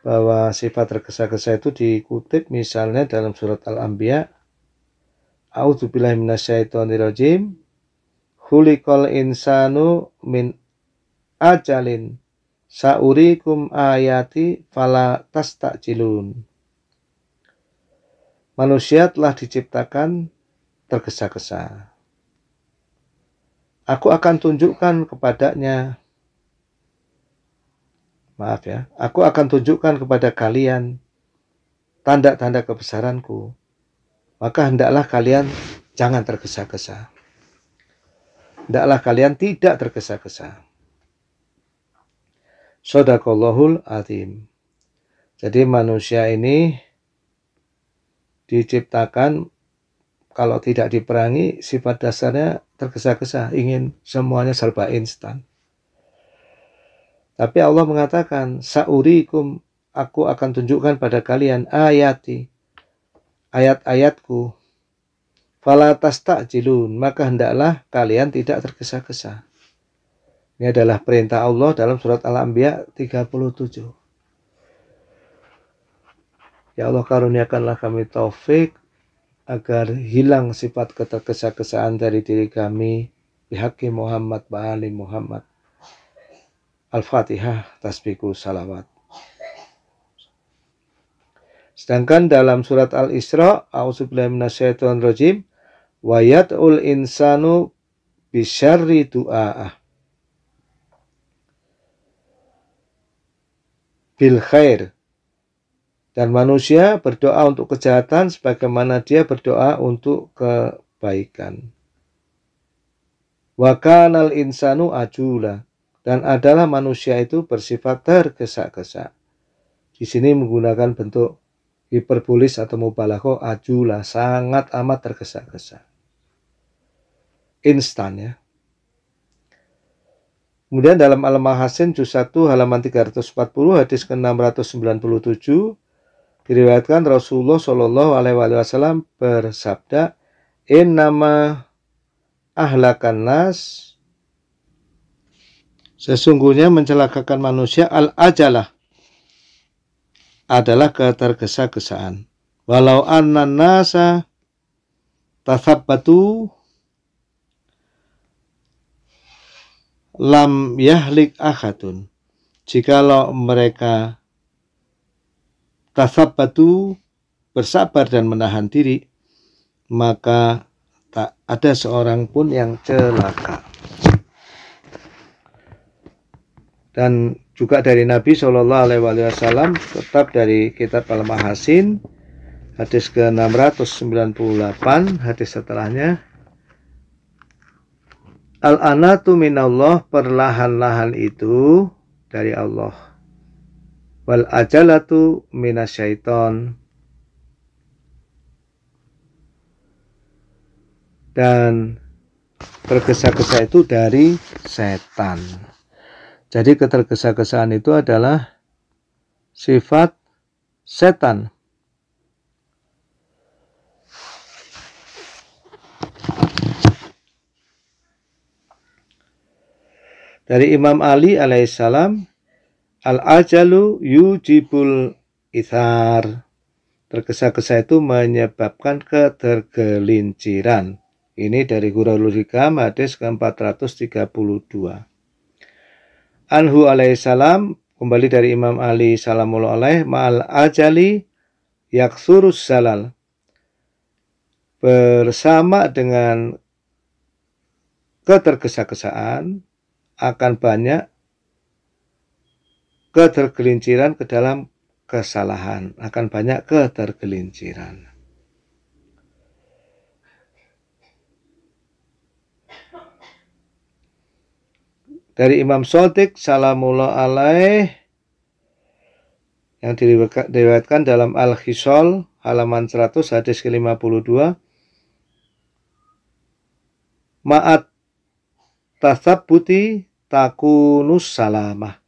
bahwa sifat tergesa-gesa itu dikutip misalnya dalam surat Al-Anbiya A'udzubillahi minasyaitonirrajim Hulikol insanu min ajalin Sa'urikum ayati fala takjilun. Manusia telah diciptakan tergesa-gesa. Aku akan tunjukkan kepadanya Maaf ya, aku akan tunjukkan kepada kalian tanda-tanda kebesaranku. Maka hendaklah kalian jangan tergesa-gesa. Hendaklah kalian tidak tergesa-gesa. Sodakallahul Azim. Jadi manusia ini diciptakan kalau tidak diperangi sifat dasarnya tergesa-gesa, ingin semuanya serba instan. Tapi Allah mengatakan, "Sa'urikum, aku akan tunjukkan pada kalian ayati, ayat-ayatku. Fala tastajilun, maka hendaklah kalian tidak tergesa-gesa." Ini adalah perintah Allah dalam surat Al-Anbiya 37. Ya Allah karuniakanlah kami taufik agar hilang sifat ketergesa-gesaan dari diri kami Bihaki Muhammad ba'ali Muhammad. Al-Fatihah, tasbihku, salawat. Sedangkan dalam surat Al-Isra, A'udzubillahi minasyaitonirrajim, wa yad'ul insanu bisyarri du'a'ah. bil khair. Dan manusia berdoa untuk kejahatan sebagaimana dia berdoa untuk kebaikan. Wa insanu ajula dan adalah manusia itu bersifat tergesa-gesa. Di sini menggunakan bentuk hiperbolis atau mubalaghah ajula sangat amat tergesa-gesa. Instan ya. Kemudian dalam Al-Mahasin juz 1 halaman 340 hadis ke-697 diriwayatkan Rasulullah Shallallahu alaihi wasallam bersabda, "In nama ahlakan nas sesungguhnya mencelakakan manusia al-ajalah adalah ketergesa-gesaan. Walau anna nasa tathabbatu lam yahlik ahadun jikalau mereka tasabatu bersabar dan menahan diri maka tak ada seorang pun yang celaka dan juga dari Nabi Shallallahu Alaihi Wasallam tetap dari kitab Al Mahasin hadis ke 698 hadis setelahnya Al-anatu minallah perlahan-lahan itu dari Allah. Wal ajalatu minasyaiton. Dan tergesa-gesa itu dari setan. Jadi ketergesa-gesaan itu adalah sifat setan. Dari Imam Ali alaihissalam, al-ajalu yujibul ithar. Tergesa-gesa itu menyebabkan ketergelinciran. Ini dari Guralul Hikam hadis ke-432. Anhu alaihissalam kembali dari Imam Ali salamullah alaih ma'al ajali yaksurus salal bersama dengan ketergesa-gesaan akan banyak ketergelinciran ke dalam kesalahan, akan banyak ketergelinciran. Dari Imam Sotik, Salamullah alaih, yang diriwayatkan dalam Al-Khisol, halaman 100, hadis ke-52, Ma'at putih takunus salamah.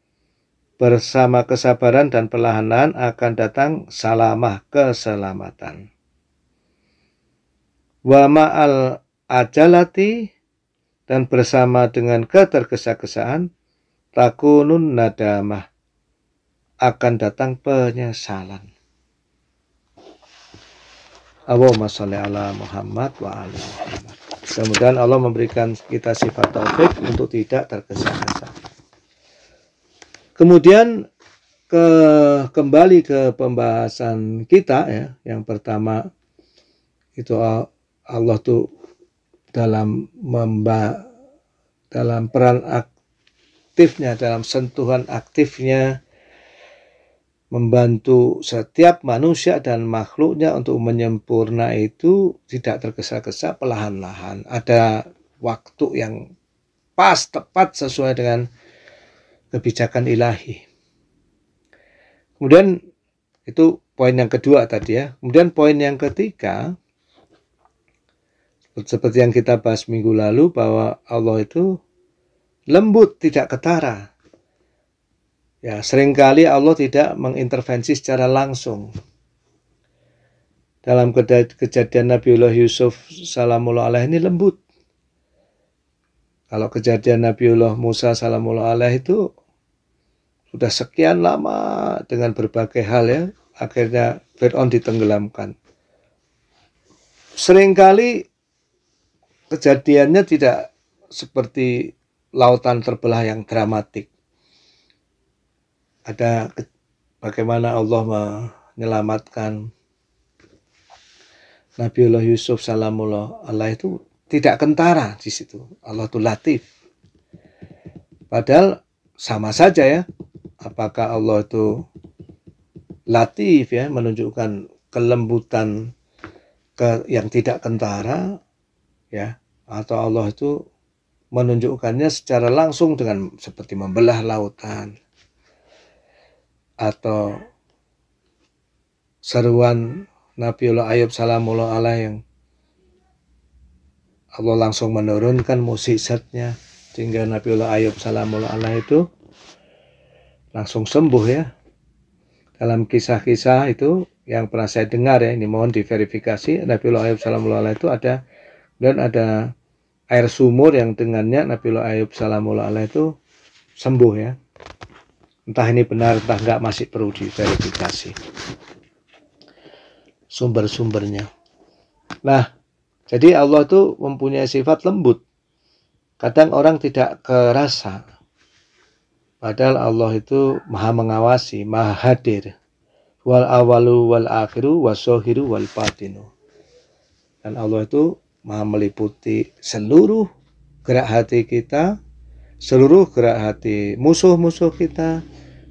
Bersama kesabaran dan pelahanan akan datang salamah keselamatan. Wa ma'al ajalati dan bersama dengan ketergesa-gesaan takunun nadamah akan datang penyesalan. Allahumma sholli ala Muhammad wa ala Muhammad mudah Allah memberikan kita sifat taufik untuk tidak tergesa-gesa. Kemudian ke kembali ke pembahasan kita ya, yang pertama itu Allah tuh dalam memba dalam peran aktifnya, dalam sentuhan aktifnya membantu setiap manusia dan makhluknya untuk menyempurna itu tidak tergesa-gesa pelan lahan Ada waktu yang pas, tepat sesuai dengan kebijakan ilahi. Kemudian itu poin yang kedua tadi ya. Kemudian poin yang ketiga seperti yang kita bahas minggu lalu bahwa Allah itu lembut tidak ketara Ya, seringkali Allah tidak mengintervensi secara langsung. Dalam kejadian Nabiullah Yusuf salamullah alaih ini lembut. Kalau kejadian Nabiullah Musa salamullah alaih itu sudah sekian lama dengan berbagai hal ya, akhirnya Fir'aun ditenggelamkan. Seringkali kejadiannya tidak seperti lautan terbelah yang dramatik ada bagaimana Allah menyelamatkan Nabi Allah Yusuf salamullah Allah itu tidak kentara di situ. Allah itu latif. Padahal sama saja ya. Apakah Allah itu latif ya menunjukkan kelembutan ke yang tidak kentara ya atau Allah itu menunjukkannya secara langsung dengan seperti membelah lautan atau seruan Nabiullah Ayub Salamullah Allah yang Allah langsung menurunkan musisatnya sehingga Nabiullah Ayub Salamullah Allah itu langsung sembuh ya dalam kisah-kisah itu yang pernah saya dengar ya ini mohon diverifikasi Nabiullah Ayub Salamullah Allah itu ada dan ada air sumur yang dengannya Nabiullah Ayub Salamullah Allah itu sembuh ya Entah ini benar, entah enggak masih perlu diverifikasi. Sumber-sumbernya. Nah, jadi Allah itu mempunyai sifat lembut. Kadang orang tidak kerasa. Padahal Allah itu maha mengawasi, maha hadir. Wal awalu wal akhiru wasohiru wal patinu. Dan Allah itu maha meliputi seluruh gerak hati kita, seluruh gerak hati musuh-musuh kita,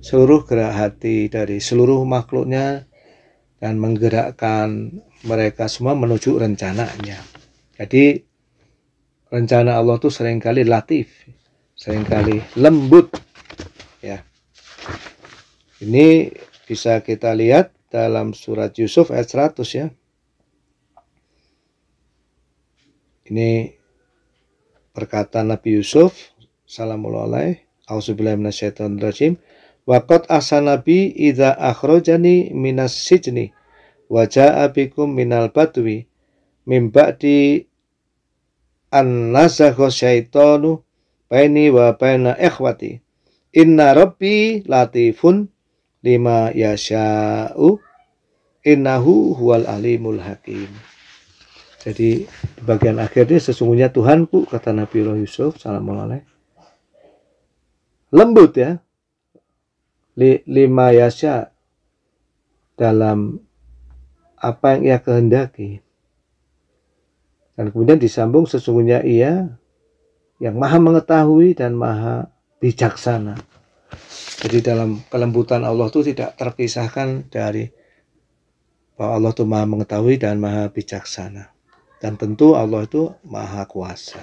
seluruh gerak hati dari seluruh makhluknya dan menggerakkan mereka semua menuju rencananya. Jadi rencana Allah itu seringkali latif, seringkali lembut ya. Ini bisa kita lihat dalam surat Yusuf ayat 100 ya. Ini perkataan Nabi Yusuf Assalamualaikum. alaih. Auzubillahiminasyaitonirrojim. Waqat asanabi idza akhrajani minas sijni wa jaa bikum minal batwi mim ba'di an nazakha syaitanu baini wa baina ikhwati inna rabbi latifun lima yasha'u innahu huwal alimul hakim jadi di bagian akhirnya sesungguhnya Tuhanku kata Nabi Yusuf salam lembut ya. Lima yasya dalam apa yang ia kehendaki. Dan kemudian disambung sesungguhnya ia yang maha mengetahui dan maha bijaksana. Jadi dalam kelembutan Allah itu tidak terpisahkan dari bahwa Allah itu maha mengetahui dan maha bijaksana. Dan tentu Allah itu maha kuasa.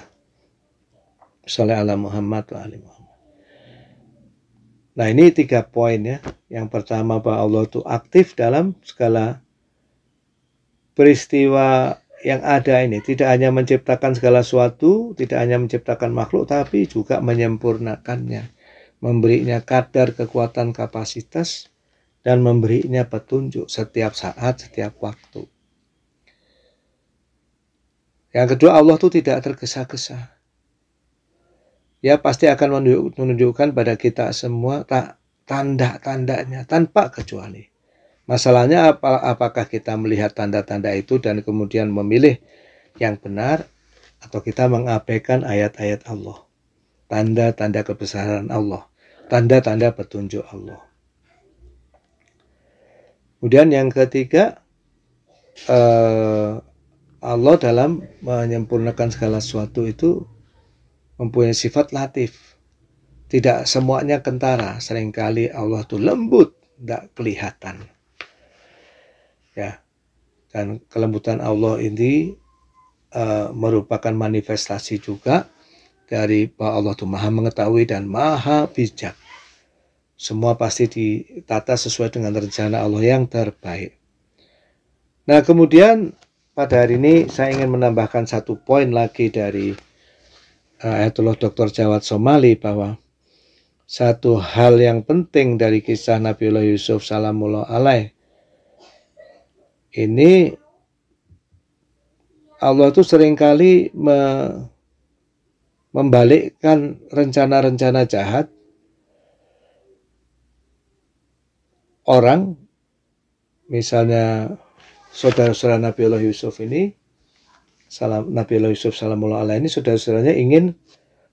Sallallahu ala Muhammad wa Nah ini tiga poin ya. Yang pertama bahwa Allah itu aktif dalam segala peristiwa yang ada ini. Tidak hanya menciptakan segala sesuatu, tidak hanya menciptakan makhluk, tapi juga menyempurnakannya. Memberinya kadar kekuatan kapasitas dan memberinya petunjuk setiap saat, setiap waktu. Yang kedua, Allah itu tidak tergesa-gesa. Ya pasti akan menunjukkan pada kita semua tanda-tandanya tanpa kecuali. Masalahnya apa, apakah kita melihat tanda-tanda itu dan kemudian memilih yang benar atau kita mengabaikan ayat-ayat Allah. Tanda-tanda kebesaran Allah. Tanda-tanda petunjuk Allah. Kemudian yang ketiga, eh, Allah dalam menyempurnakan segala sesuatu itu mempunyai sifat latif. Tidak semuanya kentara, seringkali Allah tuh lembut, tidak kelihatan. Ya. Dan kelembutan Allah ini uh, merupakan manifestasi juga dari bahwa Allah itu Maha mengetahui dan Maha bijak. Semua pasti ditata sesuai dengan rencana Allah yang terbaik. Nah, kemudian pada hari ini saya ingin menambahkan satu poin lagi dari Eh, Ayatullah Dr. Jawad Somali bahwa satu hal yang penting dari kisah Nabiullah Yusuf salamullah alaih ini Allah itu seringkali me membalikkan rencana-rencana jahat orang misalnya saudara-saudara Nabiullah Yusuf ini salam, Nabi Allah Yusuf salamullah alaih ini saudara-saudaranya ingin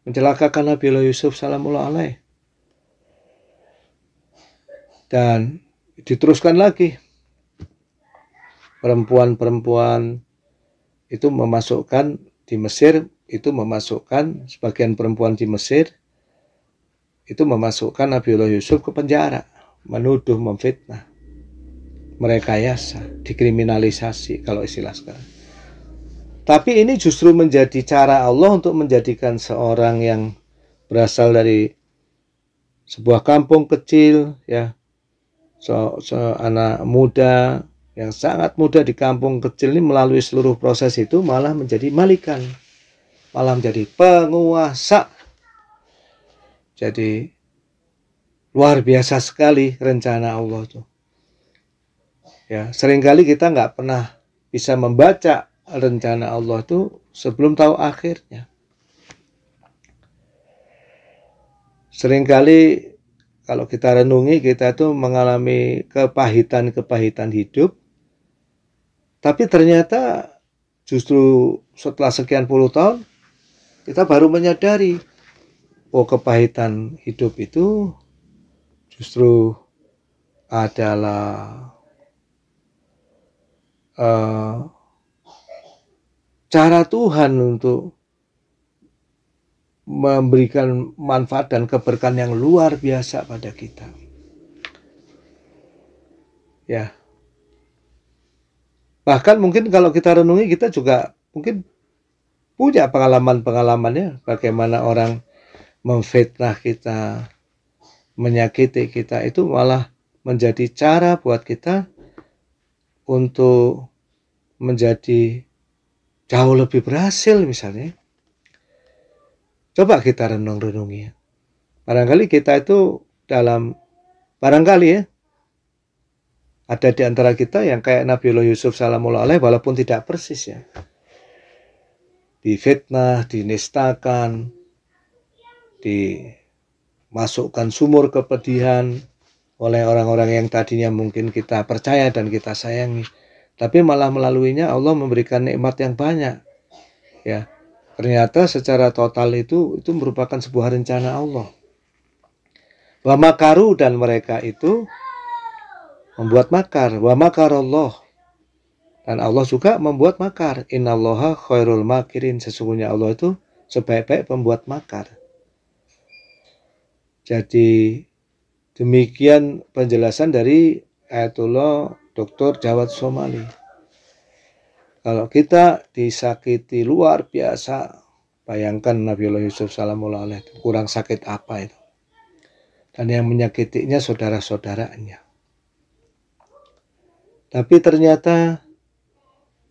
mencelakakan Nabi Allah Yusuf salamullah alaih. Dan diteruskan lagi. Perempuan-perempuan itu memasukkan di Mesir itu memasukkan sebagian perempuan di Mesir itu memasukkan Nabi Allah Yusuf ke penjara, menuduh, memfitnah, mereka merekayasa, dikriminalisasi kalau istilah sekarang. Tapi ini justru menjadi cara Allah untuk menjadikan seorang yang berasal dari sebuah kampung kecil ya so, so anak muda yang sangat muda di kampung kecil ini melalui seluruh proses itu malah menjadi malikan malah menjadi penguasa jadi luar biasa sekali rencana Allah tuh ya seringkali kita nggak pernah bisa membaca rencana Allah itu sebelum tahu akhirnya. Seringkali kalau kita renungi kita itu mengalami kepahitan-kepahitan hidup. Tapi ternyata justru setelah sekian puluh tahun kita baru menyadari oh kepahitan hidup itu justru adalah uh, cara Tuhan untuk memberikan manfaat dan keberkahan yang luar biasa pada kita. Ya. Bahkan mungkin kalau kita renungi kita juga mungkin punya pengalaman-pengalamannya bagaimana orang memfitnah kita, menyakiti kita itu malah menjadi cara buat kita untuk menjadi jauh lebih berhasil misalnya. Coba kita renung-renungi ya. Barangkali kita itu dalam barangkali ya ada di antara kita yang kayak Nabi Nabiullah Yusuf salamullah alaih walaupun tidak persis ya. di Difitnah, dinistakan, dimasukkan sumur kepedihan oleh orang-orang yang tadinya mungkin kita percaya dan kita sayangi tapi malah melaluinya Allah memberikan nikmat yang banyak. Ya. Ternyata secara total itu itu merupakan sebuah rencana Allah. Wa makaru dan mereka itu membuat makar. Wa makar Allah. Dan Allah juga membuat makar. Innallaha khairul makirin. Sesungguhnya Allah itu sebaik-baik pembuat makar. Jadi demikian penjelasan dari Ayatullah Dr. Jawad Somali. Kalau kita disakiti luar biasa, bayangkan Nabi Allah Yusuf salamullah alaih kurang sakit apa itu. Dan yang menyakitinya saudara-saudaranya. Tapi ternyata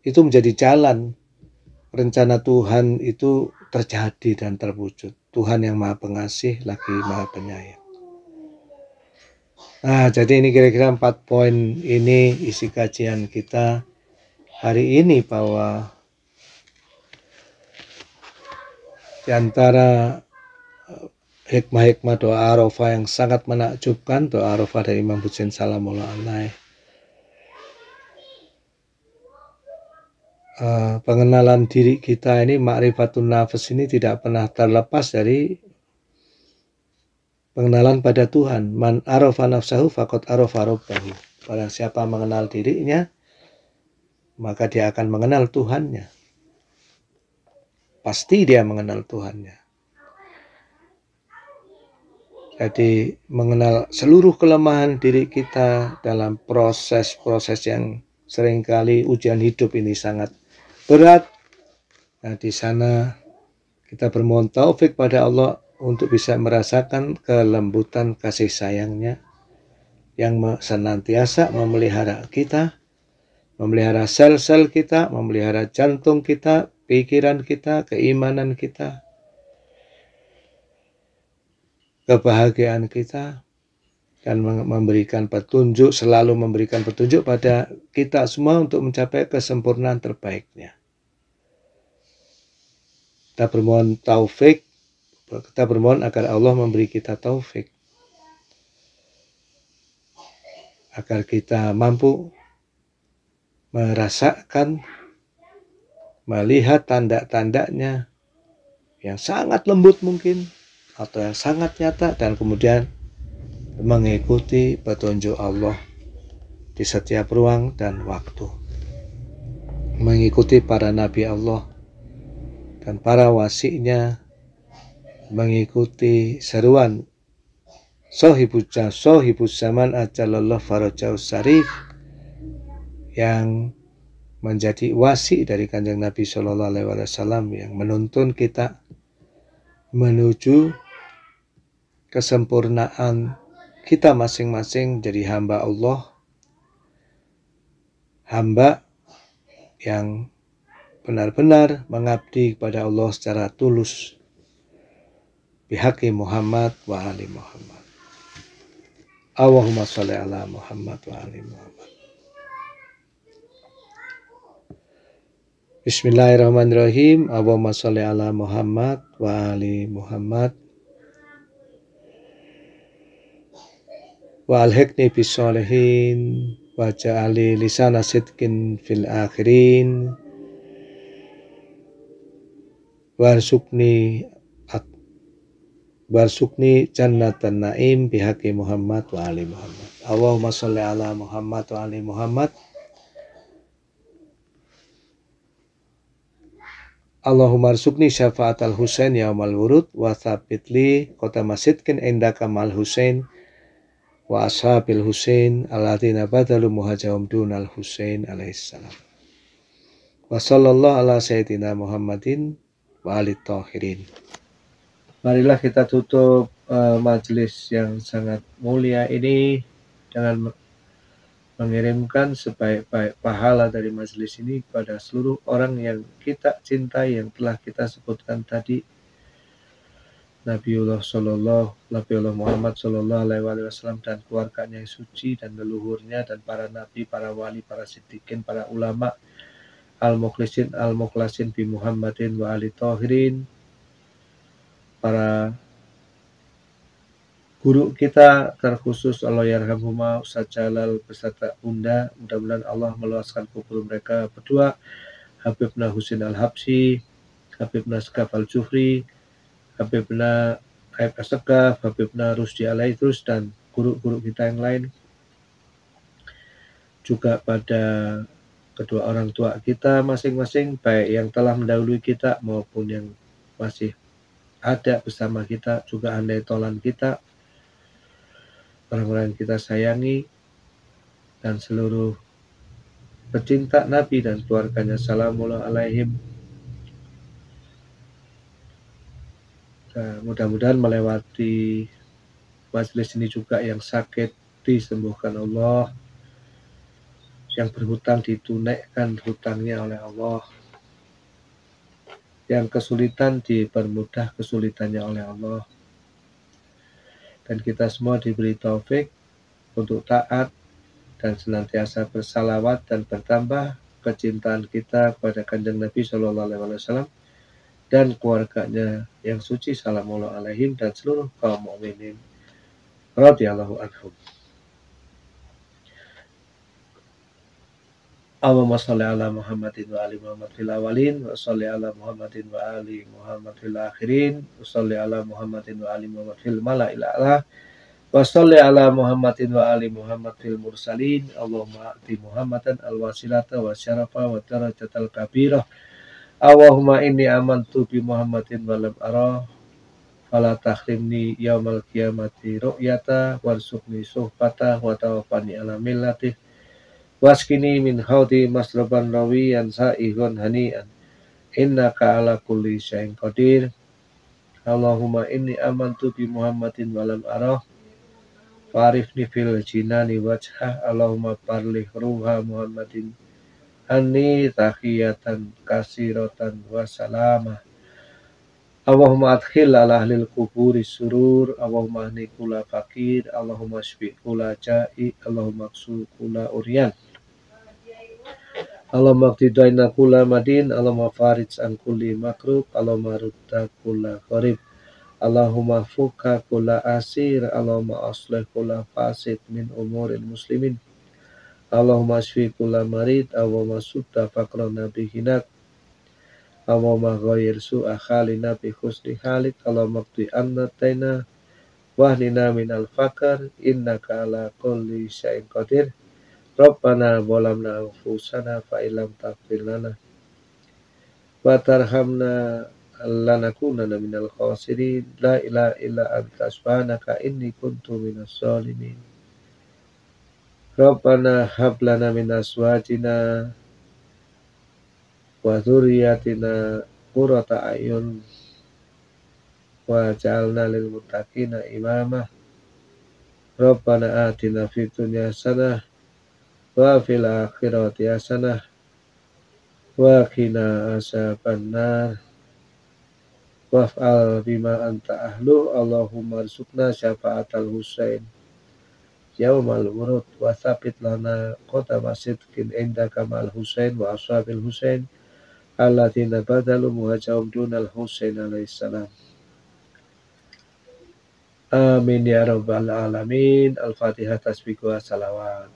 itu menjadi jalan rencana Tuhan itu terjadi dan terwujud. Tuhan yang Maha Pengasih lagi Maha Penyayang. Nah, jadi ini kira-kira empat poin ini isi kajian kita hari ini bahwa di antara eh, hikmah-hikmah doa Arafah yang sangat menakjubkan doa Arafah dari Imam Husain Salamullah Alaih. Uh, eh, pengenalan diri kita ini makrifatun nafas ini tidak pernah terlepas dari pengenalan pada Tuhan. Man arofa nafsahu fakot arofa robbahu pada siapa mengenal dirinya, maka dia akan mengenal Tuhannya. Pasti dia mengenal Tuhannya. Jadi mengenal seluruh kelemahan diri kita dalam proses-proses yang seringkali ujian hidup ini sangat berat. Nah di sana kita bermohon taufik pada Allah untuk bisa merasakan kelembutan kasih sayangnya yang senantiasa memelihara kita, memelihara sel-sel kita, memelihara jantung kita, pikiran kita, keimanan kita, kebahagiaan kita, dan memberikan petunjuk, selalu memberikan petunjuk pada kita semua untuk mencapai kesempurnaan terbaiknya. Kita bermohon taufik kita bermohon agar Allah memberi kita taufik. Agar kita mampu merasakan, melihat tanda-tandanya yang sangat lembut mungkin atau yang sangat nyata dan kemudian mengikuti petunjuk Allah di setiap ruang dan waktu. Mengikuti para nabi Allah dan para wasinya mengikuti seruan sohibu sohibu Zaman Ajalallah Farajaus Sarif yang menjadi wasi dari kanjeng Nabi Shallallahu Alaihi Wasallam yang menuntun kita menuju kesempurnaan kita masing-masing jadi hamba Allah hamba yang benar-benar mengabdi kepada Allah secara tulus bihaqi Muhammad wa ali Muhammad. Allahumma salli ala Muhammad wa ali Muhammad. Bismillahirrahmanirrahim. Allahumma salli ala Muhammad wa ali Muhammad. Wa alhikni bisholihin. wa ja'ali lisana sidqin fil akhirin. Wa sukni Warsukni jannatan na'im bihaqi Muhammad wa ali Muhammad. Allahumma salli ala Muhammad wa ali Muhammad. Allahumma arsukni syafaat al Husain yaum al wurud wa thabitli kota masjidkin indaka mal Husain wa ashabil Husain alatina badalu dun al Husain alaihissalam. Wa sallallahu ala sayyidina Muhammadin wa ali marilah kita tutup uh, eh, majelis yang sangat mulia ini dengan mengirimkan sebaik-baik pahala dari majelis ini kepada seluruh orang yang kita cintai yang telah kita sebutkan tadi Nabiullah Shallallahu Nabiullah Muhammad Shallallahu Alaihi Wasallam dan keluarganya yang suci dan leluhurnya dan para nabi, para wali, para sedikin para ulama, al mukhlisin al Muklasin bi Muhammadin wa ali para guru kita terkhusus Allah yarhamhuma Ustaz Jalal beserta Bunda mudah-mudahan Allah meluaskan kubur mereka berdua Habibna Husin Al-Habsi Habibna Skaf Al-Jufri Habib Habibna Aib Habib Habibna Rusdi terus dan guru-guru kita yang lain juga pada kedua orang tua kita masing-masing baik yang telah mendahului kita maupun yang masih ada bersama kita, juga andai tolan kita, orang-orang kita sayangi, dan seluruh pecinta Nabi dan keluarganya. Salamullah alaihim. Nah, mudah-mudahan melewati majelis ini juga yang sakit disembuhkan Allah yang berhutang ditunaikan hutangnya oleh Allah yang kesulitan dipermudah kesulitannya oleh Allah. Dan kita semua diberi taufik untuk taat dan senantiasa bersalawat dan bertambah kecintaan kita kepada kanjeng Nabi Shallallahu Alaihi Wasallam dan keluarganya yang suci salamullah alaihim dan seluruh kaum mukminin radhiyallahu anhum. Allahumma salli ala Muhammadin wa ali Muhammad fil awalin wa salli ala Muhammadin wa ali Muhammad fil akhirin wa salli ala Muhammadin wa ali Muhammad fil mala'il a'la wa salli ala Muhammadin wa ali Muhammad fil mursalin Allahumma ati Muhammadan al wasilata wa syarafa wa darajatal kabirah Allahumma inni amantu bi Muhammadin wa lam ara fala takhrimni yaumal kiamati ru'yata warzuqni suhbata wa tawafani ala millatih waskini min haudi masraban rawiyan sa'ihun hani'an inna kaala kulli syai'in qadir Allahumma inni amantu bi Muhammadin walam arah Farifni fil jinani wajah Allahumma parlih ruha Muhammadin Anni tahiyatan kasiratan wa Allahumma adkhil ala ahlil kuburi surur Allahumma ahni kula fakir Allahumma syfi kula ja'i Allahumma ksu kula uryan Allahumma qtidaina kula madin, Allahumma farij an kulli makrub, Allahumma rudda kula qarib. Allahumma fuka kula asir, Allahumma aslih kula fasid min umuril muslimin. Allahumma shfi kula marid, Allahumma sudda nabi bihinat. Allahumma ghayir su'a khalina bi khusni halik, Allahumma qti anna taina. Wahnina al fakar, innaka ala kulli syain qadir. Rabbana bolamna anfusana fa ilam taqfir lana wa tarhamna na minal khasirin la ila ila anta subhanaka inni kuntu minas salimin Rabbana hablana minas wajina wa zuriyatina kurata ayun wa ja'alna lil mutakina imamah Rabbana adina fitunya sanah wa fil akhirati hasanah wa qina asabannar waf'al bima anta ahlu Allahumma rizukna syafa'atal husain yaumal urud wa sabit lana kota kin inda kamal husain wa ashabil husain allatina badalu muhajahum dunal husain alaihissalam Amin ya rabbal alamin. Al-Fatihah tasbihu salawat.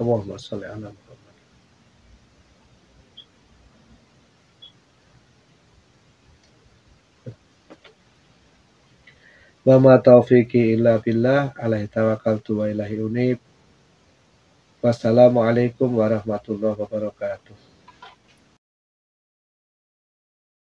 اللهم صل على محمد Wama taufiki illa billah alaihi tawakkaltu wa ilahi unib. Wassalamualaikum warahmatullahi wabarakatuh.